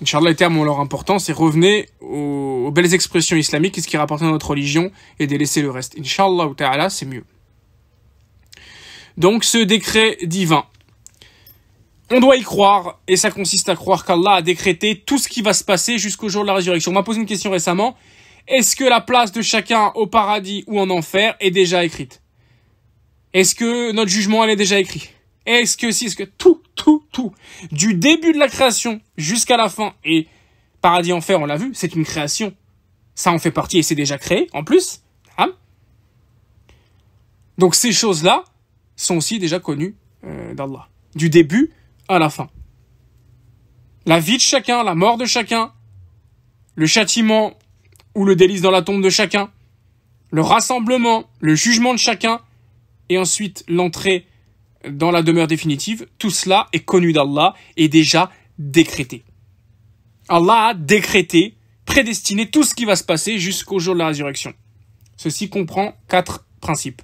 Inch'Allah, les termes ont leur importance et revenez aux, belles expressions islamiques ce qui rapporte à notre religion et laisser le reste. Inch'Allah ou ta'ala, c'est mieux. Donc, ce décret divin on doit y croire, et ça consiste à croire qu'Allah a décrété tout ce qui va se passer jusqu'au jour de la résurrection. On m'a posé une question récemment. Est-ce que la place de chacun au paradis ou en enfer est déjà écrite Est-ce que notre jugement, elle est déjà écrit Est-ce que si, est-ce que tout, tout, tout, du début de la création jusqu'à la fin, et paradis, enfer, on l'a vu, c'est une création. Ça en fait partie et c'est déjà créé, en plus. Hein Donc ces choses-là sont aussi déjà connues euh, d'Allah. Du début à la fin. La vie de chacun, la mort de chacun, le châtiment ou le délice dans la tombe de chacun, le rassemblement, le jugement de chacun, et ensuite l'entrée dans la demeure définitive, tout cela est connu d'Allah et déjà décrété. Allah a décrété, prédestiné tout ce qui va se passer jusqu'au jour de la résurrection. Ceci comprend quatre principes.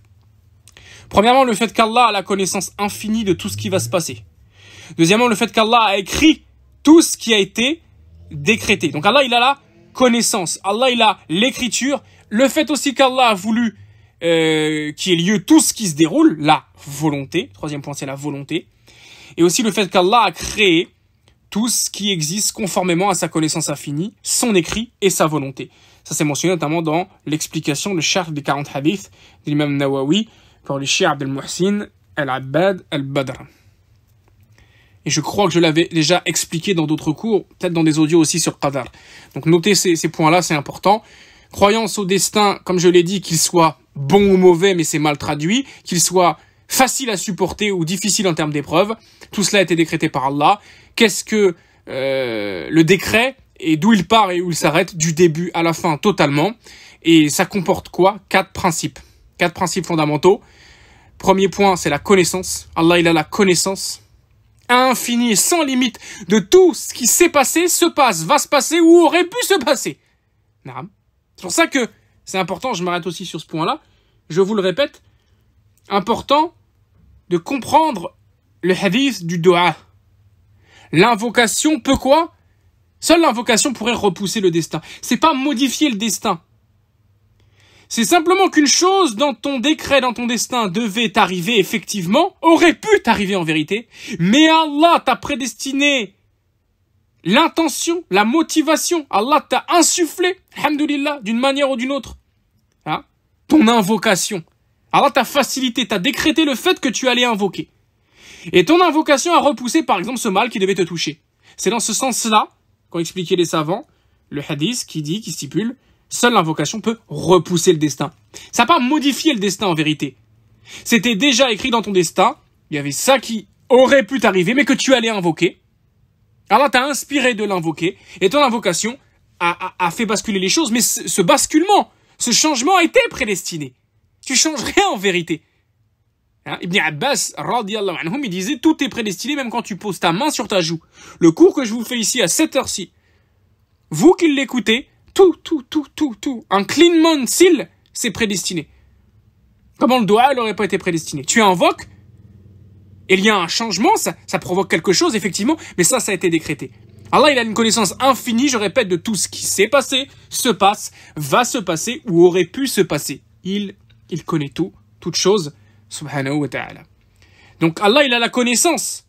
Premièrement, le fait qu'Allah a la connaissance infinie de tout ce qui va se passer. Deuxièmement, le fait qu'Allah a écrit tout ce qui a été décrété. Donc Allah, il a la connaissance. Allah, il a l'écriture. Le fait aussi qu'Allah a voulu euh, qu'il ait lieu tout ce qui se déroule, la volonté. Troisième point, c'est la volonté. Et aussi le fait qu'Allah a créé tout ce qui existe conformément à sa connaissance infinie, son écrit et sa volonté. Ça c'est mentionné notamment dans l'explication, le charf des 40 hadiths de l'imam Nawawi par le Shaykh Abdel Muhsin, Al-Abbad, Al-Badr. Et je crois que je l'avais déjà expliqué dans d'autres cours, peut-être dans des audios aussi sur Qadar. Donc notez ces, points-là, c'est important. Croyance au destin, comme je l'ai dit, qu'il soit bon ou mauvais, mais c'est mal traduit, qu'il soit facile à supporter ou difficile en termes d'épreuves. Tout cela a été décrété par Allah. Qu'est-ce que euh, le décret et d'où il part et où il s'arrête, du début à la fin totalement. Et ça comporte quoi Quatre principes. Quatre principes fondamentaux. Premier point, c'est la connaissance. Allah, il a la connaissance infini, sans limite, de tout ce qui s'est passé, se passe, va se passer ou aurait pu se passer. C'est pour ça que c'est important, je m'arrête aussi sur ce point-là, je vous le répète, important de comprendre le hadith du doha. L'invocation peut quoi Seule l'invocation pourrait repousser le destin. C'est pas modifier le destin. C'est simplement qu'une chose dans ton décret, dans ton destin, devait t'arriver effectivement, aurait pu t'arriver en vérité, mais Allah t'a prédestiné l'intention, la motivation. Allah t'a insufflé, alhamdoulilah, d'une manière ou d'une autre, hein, ton invocation. Allah t'a facilité, t'a décrété le fait que tu allais invoquer. Et ton invocation a repoussé, par exemple, ce mal qui devait te toucher. C'est dans ce sens-là qu'ont expliqué les savants le hadith qui dit, qui stipule, Seule l'invocation peut repousser le destin. Ça n'a pas modifié le destin en vérité. C'était déjà écrit dans ton destin, il y avait ça qui aurait pu t'arriver, mais que tu allais invoquer. Alors t'a inspiré de l'invoquer, et ton invocation a, fait basculer les choses, mais ce, basculement, ce changement était prédestiné. Tu changes rien en vérité. Hein, Ibn Abbas, il disait tout est prédestiné même quand tu poses ta main sur ta joue. Le cours que je vous fais ici à cette heure-ci, vous qui l'écoutez, tout, tout, tout, tout, tout. Un clean man s'il c'est prédestiné. Comment le doigt, il n'aurait pas été prédestiné Tu invoques, et il y a un changement, ça, provoque quelque chose, effectivement, mais ça, ça a été décrété. Allah, il a une connaissance infinie, je répète, de tout ce qui s'est passé, se passe, va se passer ou aurait pu se passer. Il, il connaît tout, toute chose, subhanahu wa ta'ala. Donc Allah, il a la connaissance.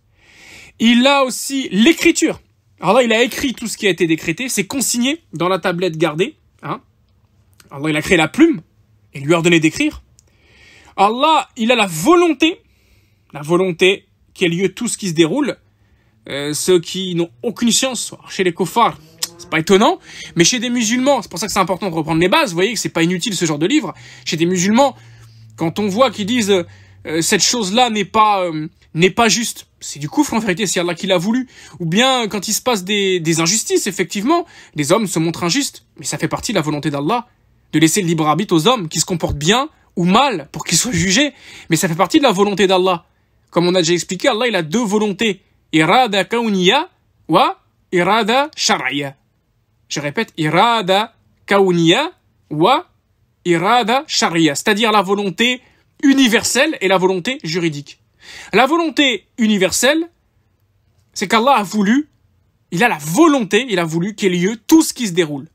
Il a aussi l'écriture. Allah, il a écrit tout ce qui a été décrété, c'est consigné dans la tablette gardée. Hein. Allah, il a créé la plume et lui a ordonné d'écrire. Allah, il a la volonté, la volonté qui a lieu tout ce qui se déroule. Euh, ceux qui n'ont aucune science, chez les kofars, c'est pas étonnant, mais chez des musulmans, c'est pour ça que c'est important de reprendre les bases, vous voyez que c'est pas inutile ce genre de livre, chez des musulmans, quand on voit qu'ils disent euh, cette chose-là n'est pas... Euh, n'est pas juste. C'est du coup en vérité, c'est Allah qui l'a voulu. Ou bien quand il se passe des, injustices, effectivement, les hommes se montrent injustes. Mais ça fait partie de la volonté d'Allah, de laisser le libre arbitre aux hommes qui se comportent bien ou mal pour qu'ils soient jugés. Mais ça fait partie de la volonté d'Allah. Comme on a déjà expliqué, Allah il a deux volontés. Irada kauniya wa irada shar'iyya. Je répète, irada kauniya wa irada sharia, C'est-à-dire la volonté universelle et la volonté juridique. La volonté universelle, c'est qu'Allah a voulu, il a la volonté, il a voulu qu'il y ait lieu tout ce qui se déroule.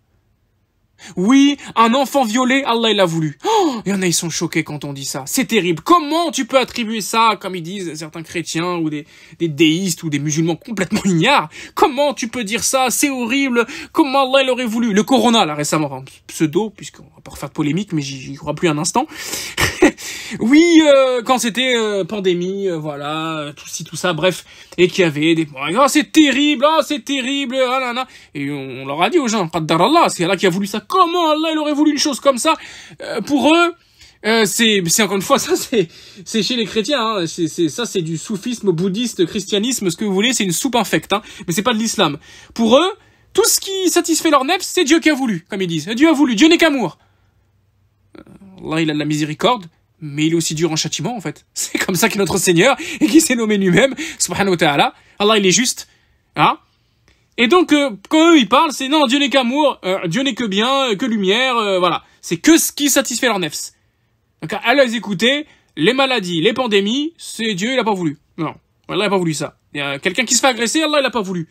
Oui, un enfant violé, Allah l'a voulu. Oh, il y en a, ils sont choqués quand on dit ça. C'est terrible. Comment tu peux attribuer ça, comme ils disent certains chrétiens ou des, des déistes ou des musulmans complètement ignares Comment tu peux dire ça C'est horrible. Comment Allah l'aurait voulu Le corona, là, récemment, pseudo, puisqu'on va pas refaire de polémique, mais j'y crois plus un instant. oui, euh, quand c'était euh, pandémie, euh, voilà, tout ci, tout ça, bref, et qu'il y avait des... Oh, c'est terrible, oh, c'est terrible, ah là là. Et on, leur a dit aux gens, Allah, c'est Allah qui a voulu ça comment Allah il aurait voulu une chose comme ça euh, Pour eux, euh, c'est encore une fois ça c'est c'est chez les chrétiens hein. c'est ça c'est du soufisme bouddhiste christianisme ce que vous voulez c'est une soupe infecte hein. mais c'est pas de l'islam pour eux tout ce qui satisfait leur nef c'est Dieu qui a voulu comme ils disent Dieu a voulu Dieu n'est qu'amour euh, là il a de la miséricorde mais il est aussi dur en châtiment en fait c'est comme ça que notre Seigneur et qui s'est nommé lui-même subhanahu wa ta'ala Allah il est juste hein et donc, euh, quand eux, ils parlent, c'est non, Dieu n'est qu'amour, euh, Dieu n'est que bien, euh, que lumière, voilà. C'est que ce qui satisfait leur nefs. Donc, à les écouter, les maladies, les pandémies, c'est Dieu, il a pas voulu. Non, Allah, il a pas voulu ça. Il y a Quelqu'un qui se fait agresser, Allah, il a pas voulu.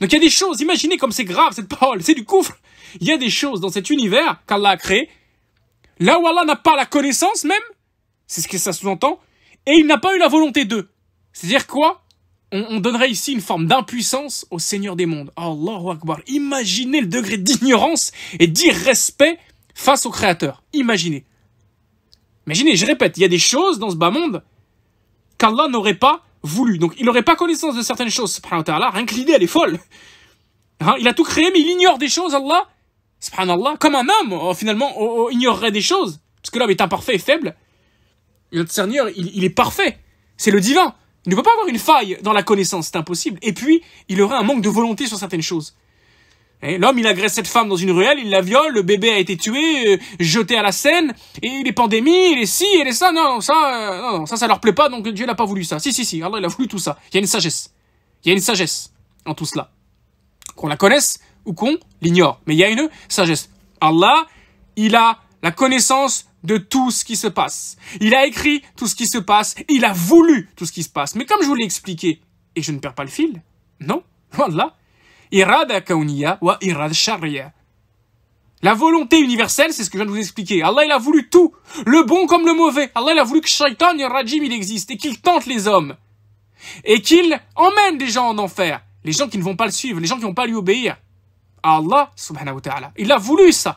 Donc, il y a des choses, imaginez comme c'est grave, cette parole, c'est du couvre. Il y a des choses dans cet univers qu'Allah a créé, là où Allah n'a pas la connaissance même, c'est ce que ça sous-entend, et il n'a pas eu la volonté d'eux. C'est-à-dire quoi on, donnerait ici une forme d'impuissance au Seigneur des mondes. Allahu Akbar. Imaginez le degré d'ignorance et d'irrespect face au Créateur. Imaginez. Imaginez, je répète, il y a des choses dans ce bas monde qu'Allah n'aurait pas voulu. Donc il n'aurait pas connaissance de certaines choses, subhanahu Rien que l'idée, elle est folle. Hein, il a tout créé, mais il ignore des choses, Allah. Subhanallah. Comme un homme, oh, finalement, oh, oh, ignorerait des choses. Parce que l'homme est imparfait et faible. notre Seigneur, il est parfait. C'est le divin. Il ne peut pas avoir une faille dans la connaissance, c'est impossible. Et puis, il aurait un manque de volonté sur certaines choses. Eh, l'homme, il agresse cette femme dans une ruelle, il la viole, le bébé a été tué, euh, jeté à la Seine, et il les pandémies, les ci, et les ça, non, ça, euh, ça, ça leur plaît pas, donc Dieu n'a pas voulu ça. Si, si, si, Allah, il a voulu tout ça. Il y a une sagesse. Il y a une sagesse en tout cela. Qu'on la connaisse ou qu'on l'ignore. Mais il y a une sagesse. Allah, il a la connaissance de tout ce qui se passe. Il a écrit tout ce qui se passe, il a voulu tout ce qui se passe. Mais comme je vous l'ai expliqué, et je ne perds pas le fil, non, voilà, La volonté universelle, c'est ce que je viens de vous expliquer. Allah, il a voulu tout, le bon comme le mauvais. Allah, il a voulu que Shaitan, et Rajim, il existe et qu'il tente les hommes. Et qu'il emmène des gens en enfer. Les gens qui ne vont pas le suivre, les gens qui n'ont vont pas lui obéir. Allah, subhanahu wa ta'ala, il a voulu ça.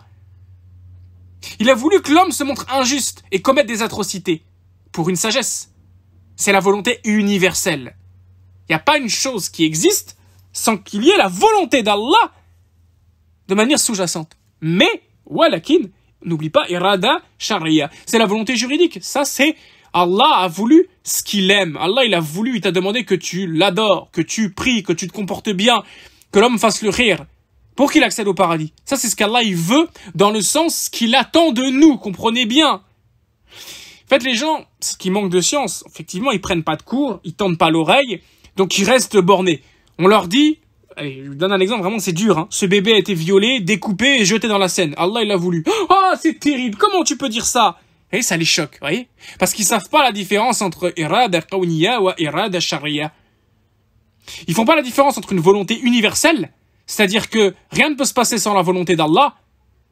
Il a voulu que l'homme se montre injuste et commette des atrocités, pour une sagesse. C'est la volonté universelle. Il n'y a pas une chose qui existe sans qu'il y ait la volonté d'Allah de manière sous-jacente. Mais, walakin, n'oublie pas, irada sharia. C'est la volonté juridique. Ça, c'est Allah a voulu ce qu'il aime. Allah, il a voulu, il t'a demandé que tu l'adores, que tu pries, que tu te comportes bien, que l'homme fasse le rire pour qu'il accède au paradis. Ça, c'est ce qu'Allah il veut dans le sens qu'il attend de nous, comprenez bien. En fait, les gens, ce qui manque de science, effectivement, ils prennent pas de cours, ils tendent pas l'oreille, donc ils restent bornés. On leur dit, allez, je vous donne un exemple, vraiment c'est dur, hein. ce bébé a été violé, découpé et jeté dans la Seine. Allah, il l'a voulu. Oh, c'est terrible, comment tu peux dire ça Et ça les choque, vous voyez Parce qu'ils savent pas la différence entre irada ou irada sharia. Ils font pas la différence entre une volonté universelle c'est-à-dire que rien ne peut se passer sans la volonté d'Allah,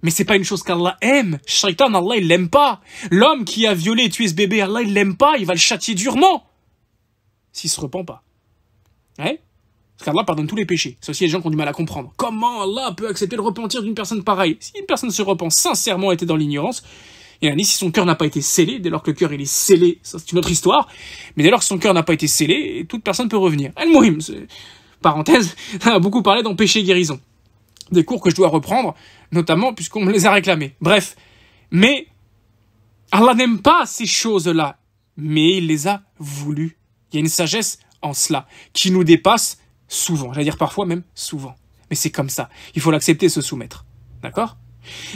mais c'est pas une chose qu'Allah aime. Shaitan, Allah, il l'aime pas. L'homme qui a violé et tué ce bébé, Allah, il l'aime pas, il va le châtier durement. S'il se repent pas. Ouais hein? Parce qu'Allah pardonne tous les péchés. C'est aussi les gens qui ont du mal à comprendre. Comment Allah peut accepter le repentir d'une personne pareille Si une personne se repent sincèrement était dans l'ignorance, et si son cœur n'a pas été scellé, dès lors que le cœur il est scellé, c'est une autre histoire, mais dès lors que son cœur n'a pas été scellé, toute personne peut revenir. El-Mohim, parenthèse, on a beaucoup parlé d'empêcher guérison. Des cours que je dois reprendre, notamment puisqu'on me les a réclamés. Bref. Mais Allah n'aime pas ces choses-là, mais il les a voulues. Il y a une sagesse en cela qui nous dépasse souvent, j'allais dire parfois même souvent. Mais c'est comme ça. Il faut l'accepter se soumettre. D'accord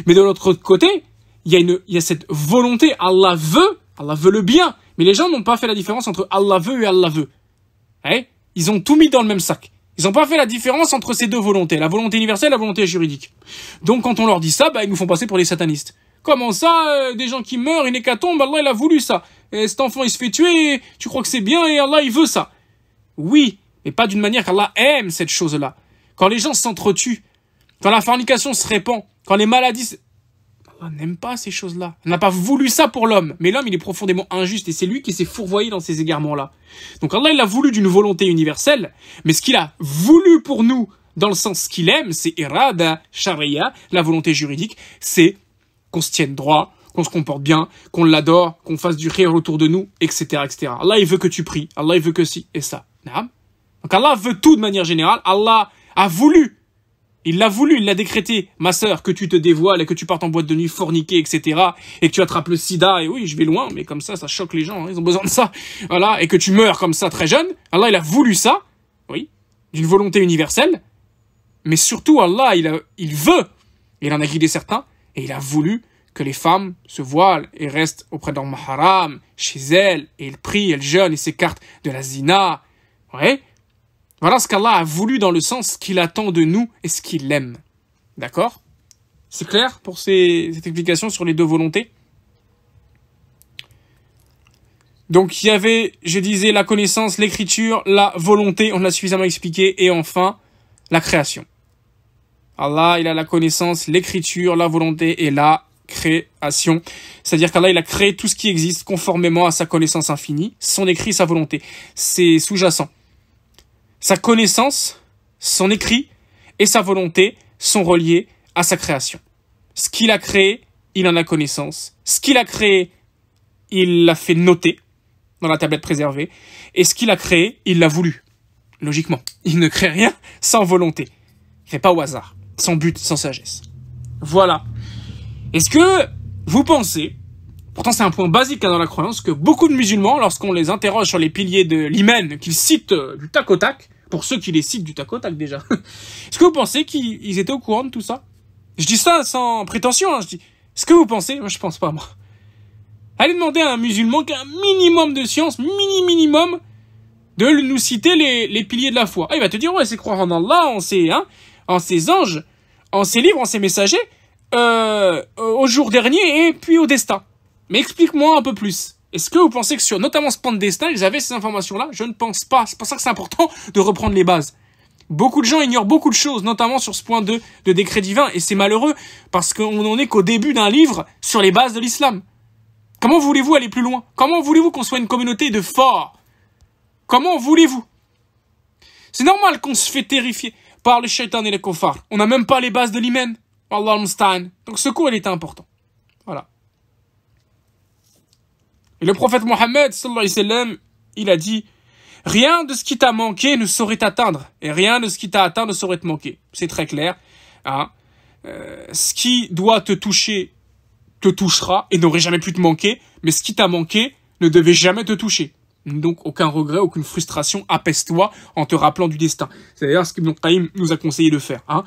Mais de l'autre côté, il y, a une, il y a cette volonté. Allah veut, Allah veut le bien. Mais les gens n'ont pas fait la différence entre Allah veut et Allah veut. Hein ils ont tout mis dans le même sac. Ils n'ont pas fait la différence entre ces deux volontés, la volonté universelle et la volonté juridique. Donc quand on leur dit ça, bah, ils nous font passer pour les satanistes. Comment ça, euh, des gens qui meurent, une hécatombe, Allah il a voulu ça. Et cet enfant il se fait tuer, tu crois que c'est bien et Allah il veut ça. Oui, mais pas d'une manière qu'Allah aime cette chose-là. Quand les gens s'entretuent, quand la fornication se répand, quand les maladies on ah, n'aime pas ces choses-là. n'a pas voulu ça pour l'homme. Mais l'homme, il est profondément injuste et c'est lui qui s'est fourvoyé dans ces égarements-là. Donc Allah, il l'a voulu d'une volonté universelle. Mais ce qu'il a voulu pour nous, dans le sens qu'il aime, c'est irada, sharia, la volonté juridique, c'est qu'on se tienne droit, qu'on se comporte bien, qu'on l'adore, qu'on fasse du rire autour de nous, etc., etc. Allah, il veut que tu pries. Allah, il veut que si et ça. Donc Allah veut tout de manière générale. Allah a voulu il l'a voulu, il l'a décrété. Ma sœur, que tu te dévoiles et que tu partes en boîte de nuit forniquée, etc. Et que tu attrapes le sida. Et oui, je vais loin, mais comme ça, ça choque les gens. Hein, ils ont besoin de ça. Voilà. Et que tu meurs comme ça très jeune. Allah, il a voulu ça. Oui. D'une volonté universelle. Mais surtout, Allah, il, a, il veut. il en a guidé certains. Et il a voulu que les femmes se voilent et restent auprès de leur maharam, chez elles. Et ils prient, elles jeûnent et s'écartent de la zina. Ouais. Voilà ce qu'Allah a voulu dans le sens qu'il attend de nous et ce qu'il aime. D'accord C'est clair pour ces, cette explication sur les deux volontés Donc il y avait, je disais, la connaissance, l'écriture, la volonté, on l'a suffisamment expliqué, et enfin, la création. Allah, il a la connaissance, l'écriture, la volonté et la création. C'est-à-dire qu'Allah, il a créé tout ce qui existe conformément à sa connaissance infinie, son écrit, sa volonté. C'est sous-jacent. Sa connaissance, son écrit et sa volonté sont reliés à sa création. Ce qu'il a créé, il en a connaissance. Ce qu'il a créé, il l'a fait noter dans la tablette préservée. Et ce qu'il a créé, il l'a voulu. Logiquement, il ne crée rien sans volonté. Fait pas au hasard, sans but, sans sagesse. Voilà. Est-ce que vous pensez Pourtant, c'est un point basique hein, dans la croyance que beaucoup de musulmans, lorsqu'on les interroge sur les piliers de l'hymen qu'ils citent euh, du tac au tac, pour ceux qui les citent du tac au tac déjà, est-ce que vous pensez qu'ils étaient au courant de tout ça Je dis ça sans prétention, hein, je dis, est-ce que vous pensez Moi, je pense pas, moi. Allez demander à un musulman qui a un minimum de science, mini minimum, de nous citer les, piliers de la foi. Ah, il va te dire, ouais, c'est croire en Allah, en ses, hein, en ses anges, en ses livres, en ses messagers, euh, au jour dernier et puis au destin. Mais explique-moi un peu plus. Est-ce que vous pensez que sur notamment ce point de destin, ils avaient ces informations-là Je ne pense pas. C'est pour ça que c'est important de reprendre les bases. Beaucoup de gens ignorent beaucoup de choses, notamment sur ce point de, de décret divin, et c'est malheureux, parce qu'on n'en est qu'au début d'un livre sur les bases de l'islam. Comment voulez-vous aller plus loin Comment voulez-vous qu'on soit une communauté de forts Comment voulez-vous C'est normal qu'on se fait terrifier par le shaitan et les kofar. On n'a même pas les bases de l'hymen. Allah Donc ce cours, il était important. Et le prophète Mohammed, il a dit, rien de ce qui t'a manqué ne saurait t'atteindre, et rien de ce qui t'a atteint ne saurait te manquer. C'est très clair. Hein. Euh, ce qui doit te toucher te touchera et n'aurait jamais pu te manquer, mais ce qui t'a manqué ne devait jamais te toucher. Donc aucun regret, aucune frustration, apaise-toi en te rappelant du destin. C'est d'ailleurs ce que Ibn Qayyim nous a conseillé de faire. Hein.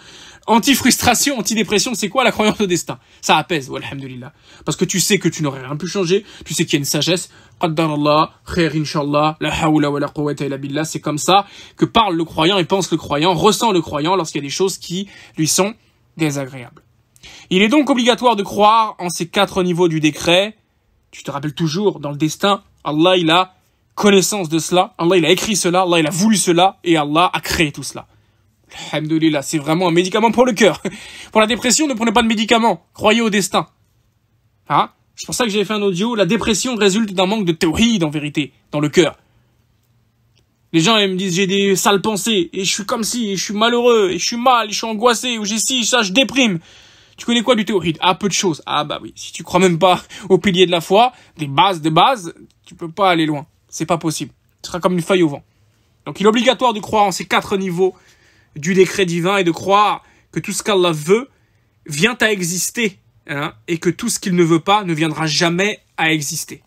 Anti-frustration, anti-dépression, c'est quoi la croyance au destin Ça apaise, alhamdulillah. Parce que tu sais que tu n'aurais rien pu changer, tu sais qu'il y a une sagesse. c'est comme ça que parle le croyant et pense le croyant, ressent le croyant lorsqu'il y a des choses qui lui sont désagréables. Il est donc obligatoire de croire en ces quatre niveaux du décret. Tu te rappelles toujours, dans le destin, Allah il a connaissance de cela. Allah, il a écrit cela, Allah, il a voulu cela, et Allah a créé tout cela. Alhamdulillah, c'est vraiment un médicament pour le cœur. Pour la dépression, ne prenez pas de médicaments. Croyez au destin. Hein C'est pour ça que j'avais fait un audio. La dépression résulte d'un manque de théorie, en vérité, dans le cœur. Les gens, ils me disent, j'ai des sales pensées, et je suis comme si, je suis malheureux, et je suis mal, et je suis angoissé, ou j'ai si ça, je déprime. Tu connais quoi du théorie Ah, peu de choses. Ah bah oui, si tu crois même pas au pilier de la foi, des bases des bases, tu peux pas aller loin. C'est pas possible. Ce sera comme une feuille au vent. Donc il est obligatoire de croire en ces quatre niveaux du décret divin et de croire que tout ce qu'Allah veut vient à exister hein, et que tout ce qu'il ne veut pas ne viendra jamais à exister.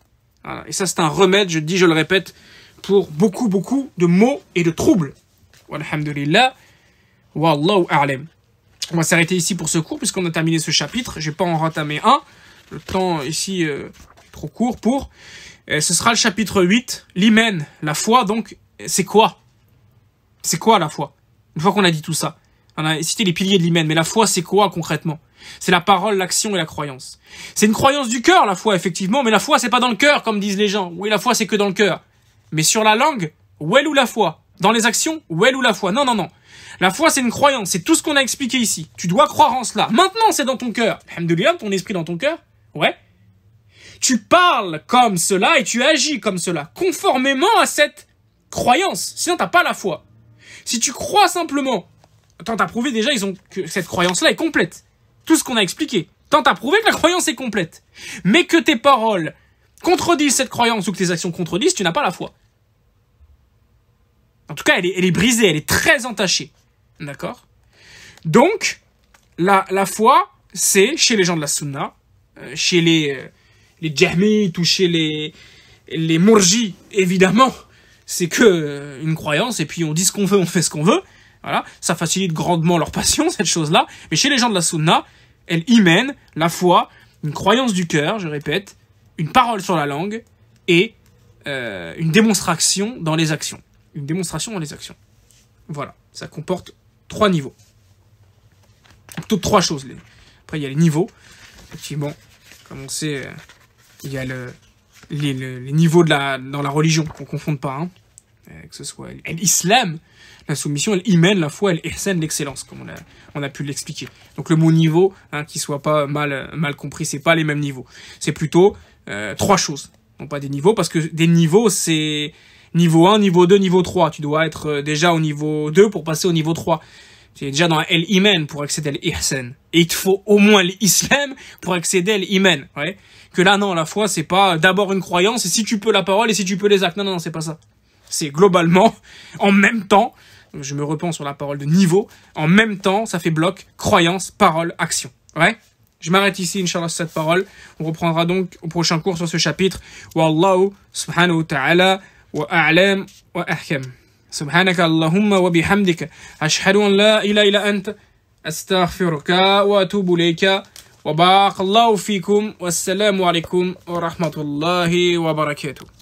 Et ça, c'est un remède, je dis, je le répète, pour beaucoup, beaucoup de maux et de troubles. Alhamdulillah. Wallahu a'lam. On va s'arrêter ici pour ce cours, puisqu'on a terminé ce chapitre. Je vais pas en rentamer un. Le temps ici euh, est trop court pour ce sera le chapitre 8, l'hymen, la foi donc, c'est quoi C'est quoi la foi Une fois qu'on a dit tout ça, on a cité les piliers de l'hymen, mais la foi c'est quoi concrètement C'est la parole, l'action et la croyance. C'est une croyance du cœur la foi effectivement, mais la foi c'est pas dans le cœur comme disent les gens. Oui, la foi c'est que dans le cœur. Mais sur la langue, où est ou la foi Dans les actions, où est ou la foi Non, non, non. La foi, c'est une croyance, c'est tout ce qu'on a expliqué ici. Tu dois croire en cela. Maintenant, c'est dans ton cœur. Alhamdoulilah, ton esprit dans ton cœur. Ouais. Tu parles comme cela et tu agis comme cela, conformément à cette croyance. Sinon, t'as pas la foi. Si tu crois simplement, tant t'as prouvé déjà ils ont que cette croyance-là est complète. Tout ce qu'on a expliqué. Tant t'as prouvé que la croyance est complète. Mais que tes paroles contredisent cette croyance ou que tes actions contredisent, tu n'as pas la foi. En tout cas, elle est, brisée, elle est très entachée. D'accord Donc, la foi, c'est chez les gens de la sunna, euh, chez les euh, les Jermi toucher les, les évidemment, c'est que euh, une croyance, et puis on dit ce qu'on veut, on fait ce qu'on veut. Voilà, ça facilite grandement leur passion, cette chose-là. Mais chez les gens de la sunna, elle y mène la foi, une croyance du cœur, je répète, une parole sur la langue et euh, une démonstration dans les actions. Une démonstration dans les actions. Voilà, ça comporte trois niveaux. Toutes trois choses. Les... Après, il y a les niveaux. Effectivement, comme on sait... Euh, il y a le, les, niveaux de la, dans la religion, qu'on ne confonde pas. Hein. Euh, que ce soit l'islam, la soumission, elle imène la foi, elle l'ihsan, l'excellence, comme on a, on a pu l'expliquer. Donc le mot niveau, hein, qui soit pas mal, mal compris, c'est pas les mêmes niveaux. C'est plutôt euh, trois choses, non pas des niveaux, parce que des niveaux, c'est niveau 1, niveau 2, niveau 3. Tu dois être euh, déjà au niveau 2 pour passer au niveau 3. Tu es déjà dans l'imen pour accéder à l'ihsan. Et il te faut au moins l'islam pour accéder à l'imen. Ouais que là non la foi c'est pas d'abord une croyance et si tu peux la parole et si tu peux les actes non non, non c'est pas ça c'est globalement en même temps je me repens sur la parole de niveau en même temps ça fait bloc croyance parole action ouais je m'arrête ici inchallah sur cette parole on reprendra donc au prochain cours sur ce chapitre wallahu subhanahu ta'ala wa a'lam wa ahkam wa اللهم وبحمدك an la ila ila anta. Astaghfiruka wa وبارك الله فيكم والسلام عليكم ورحمة الله وبركاته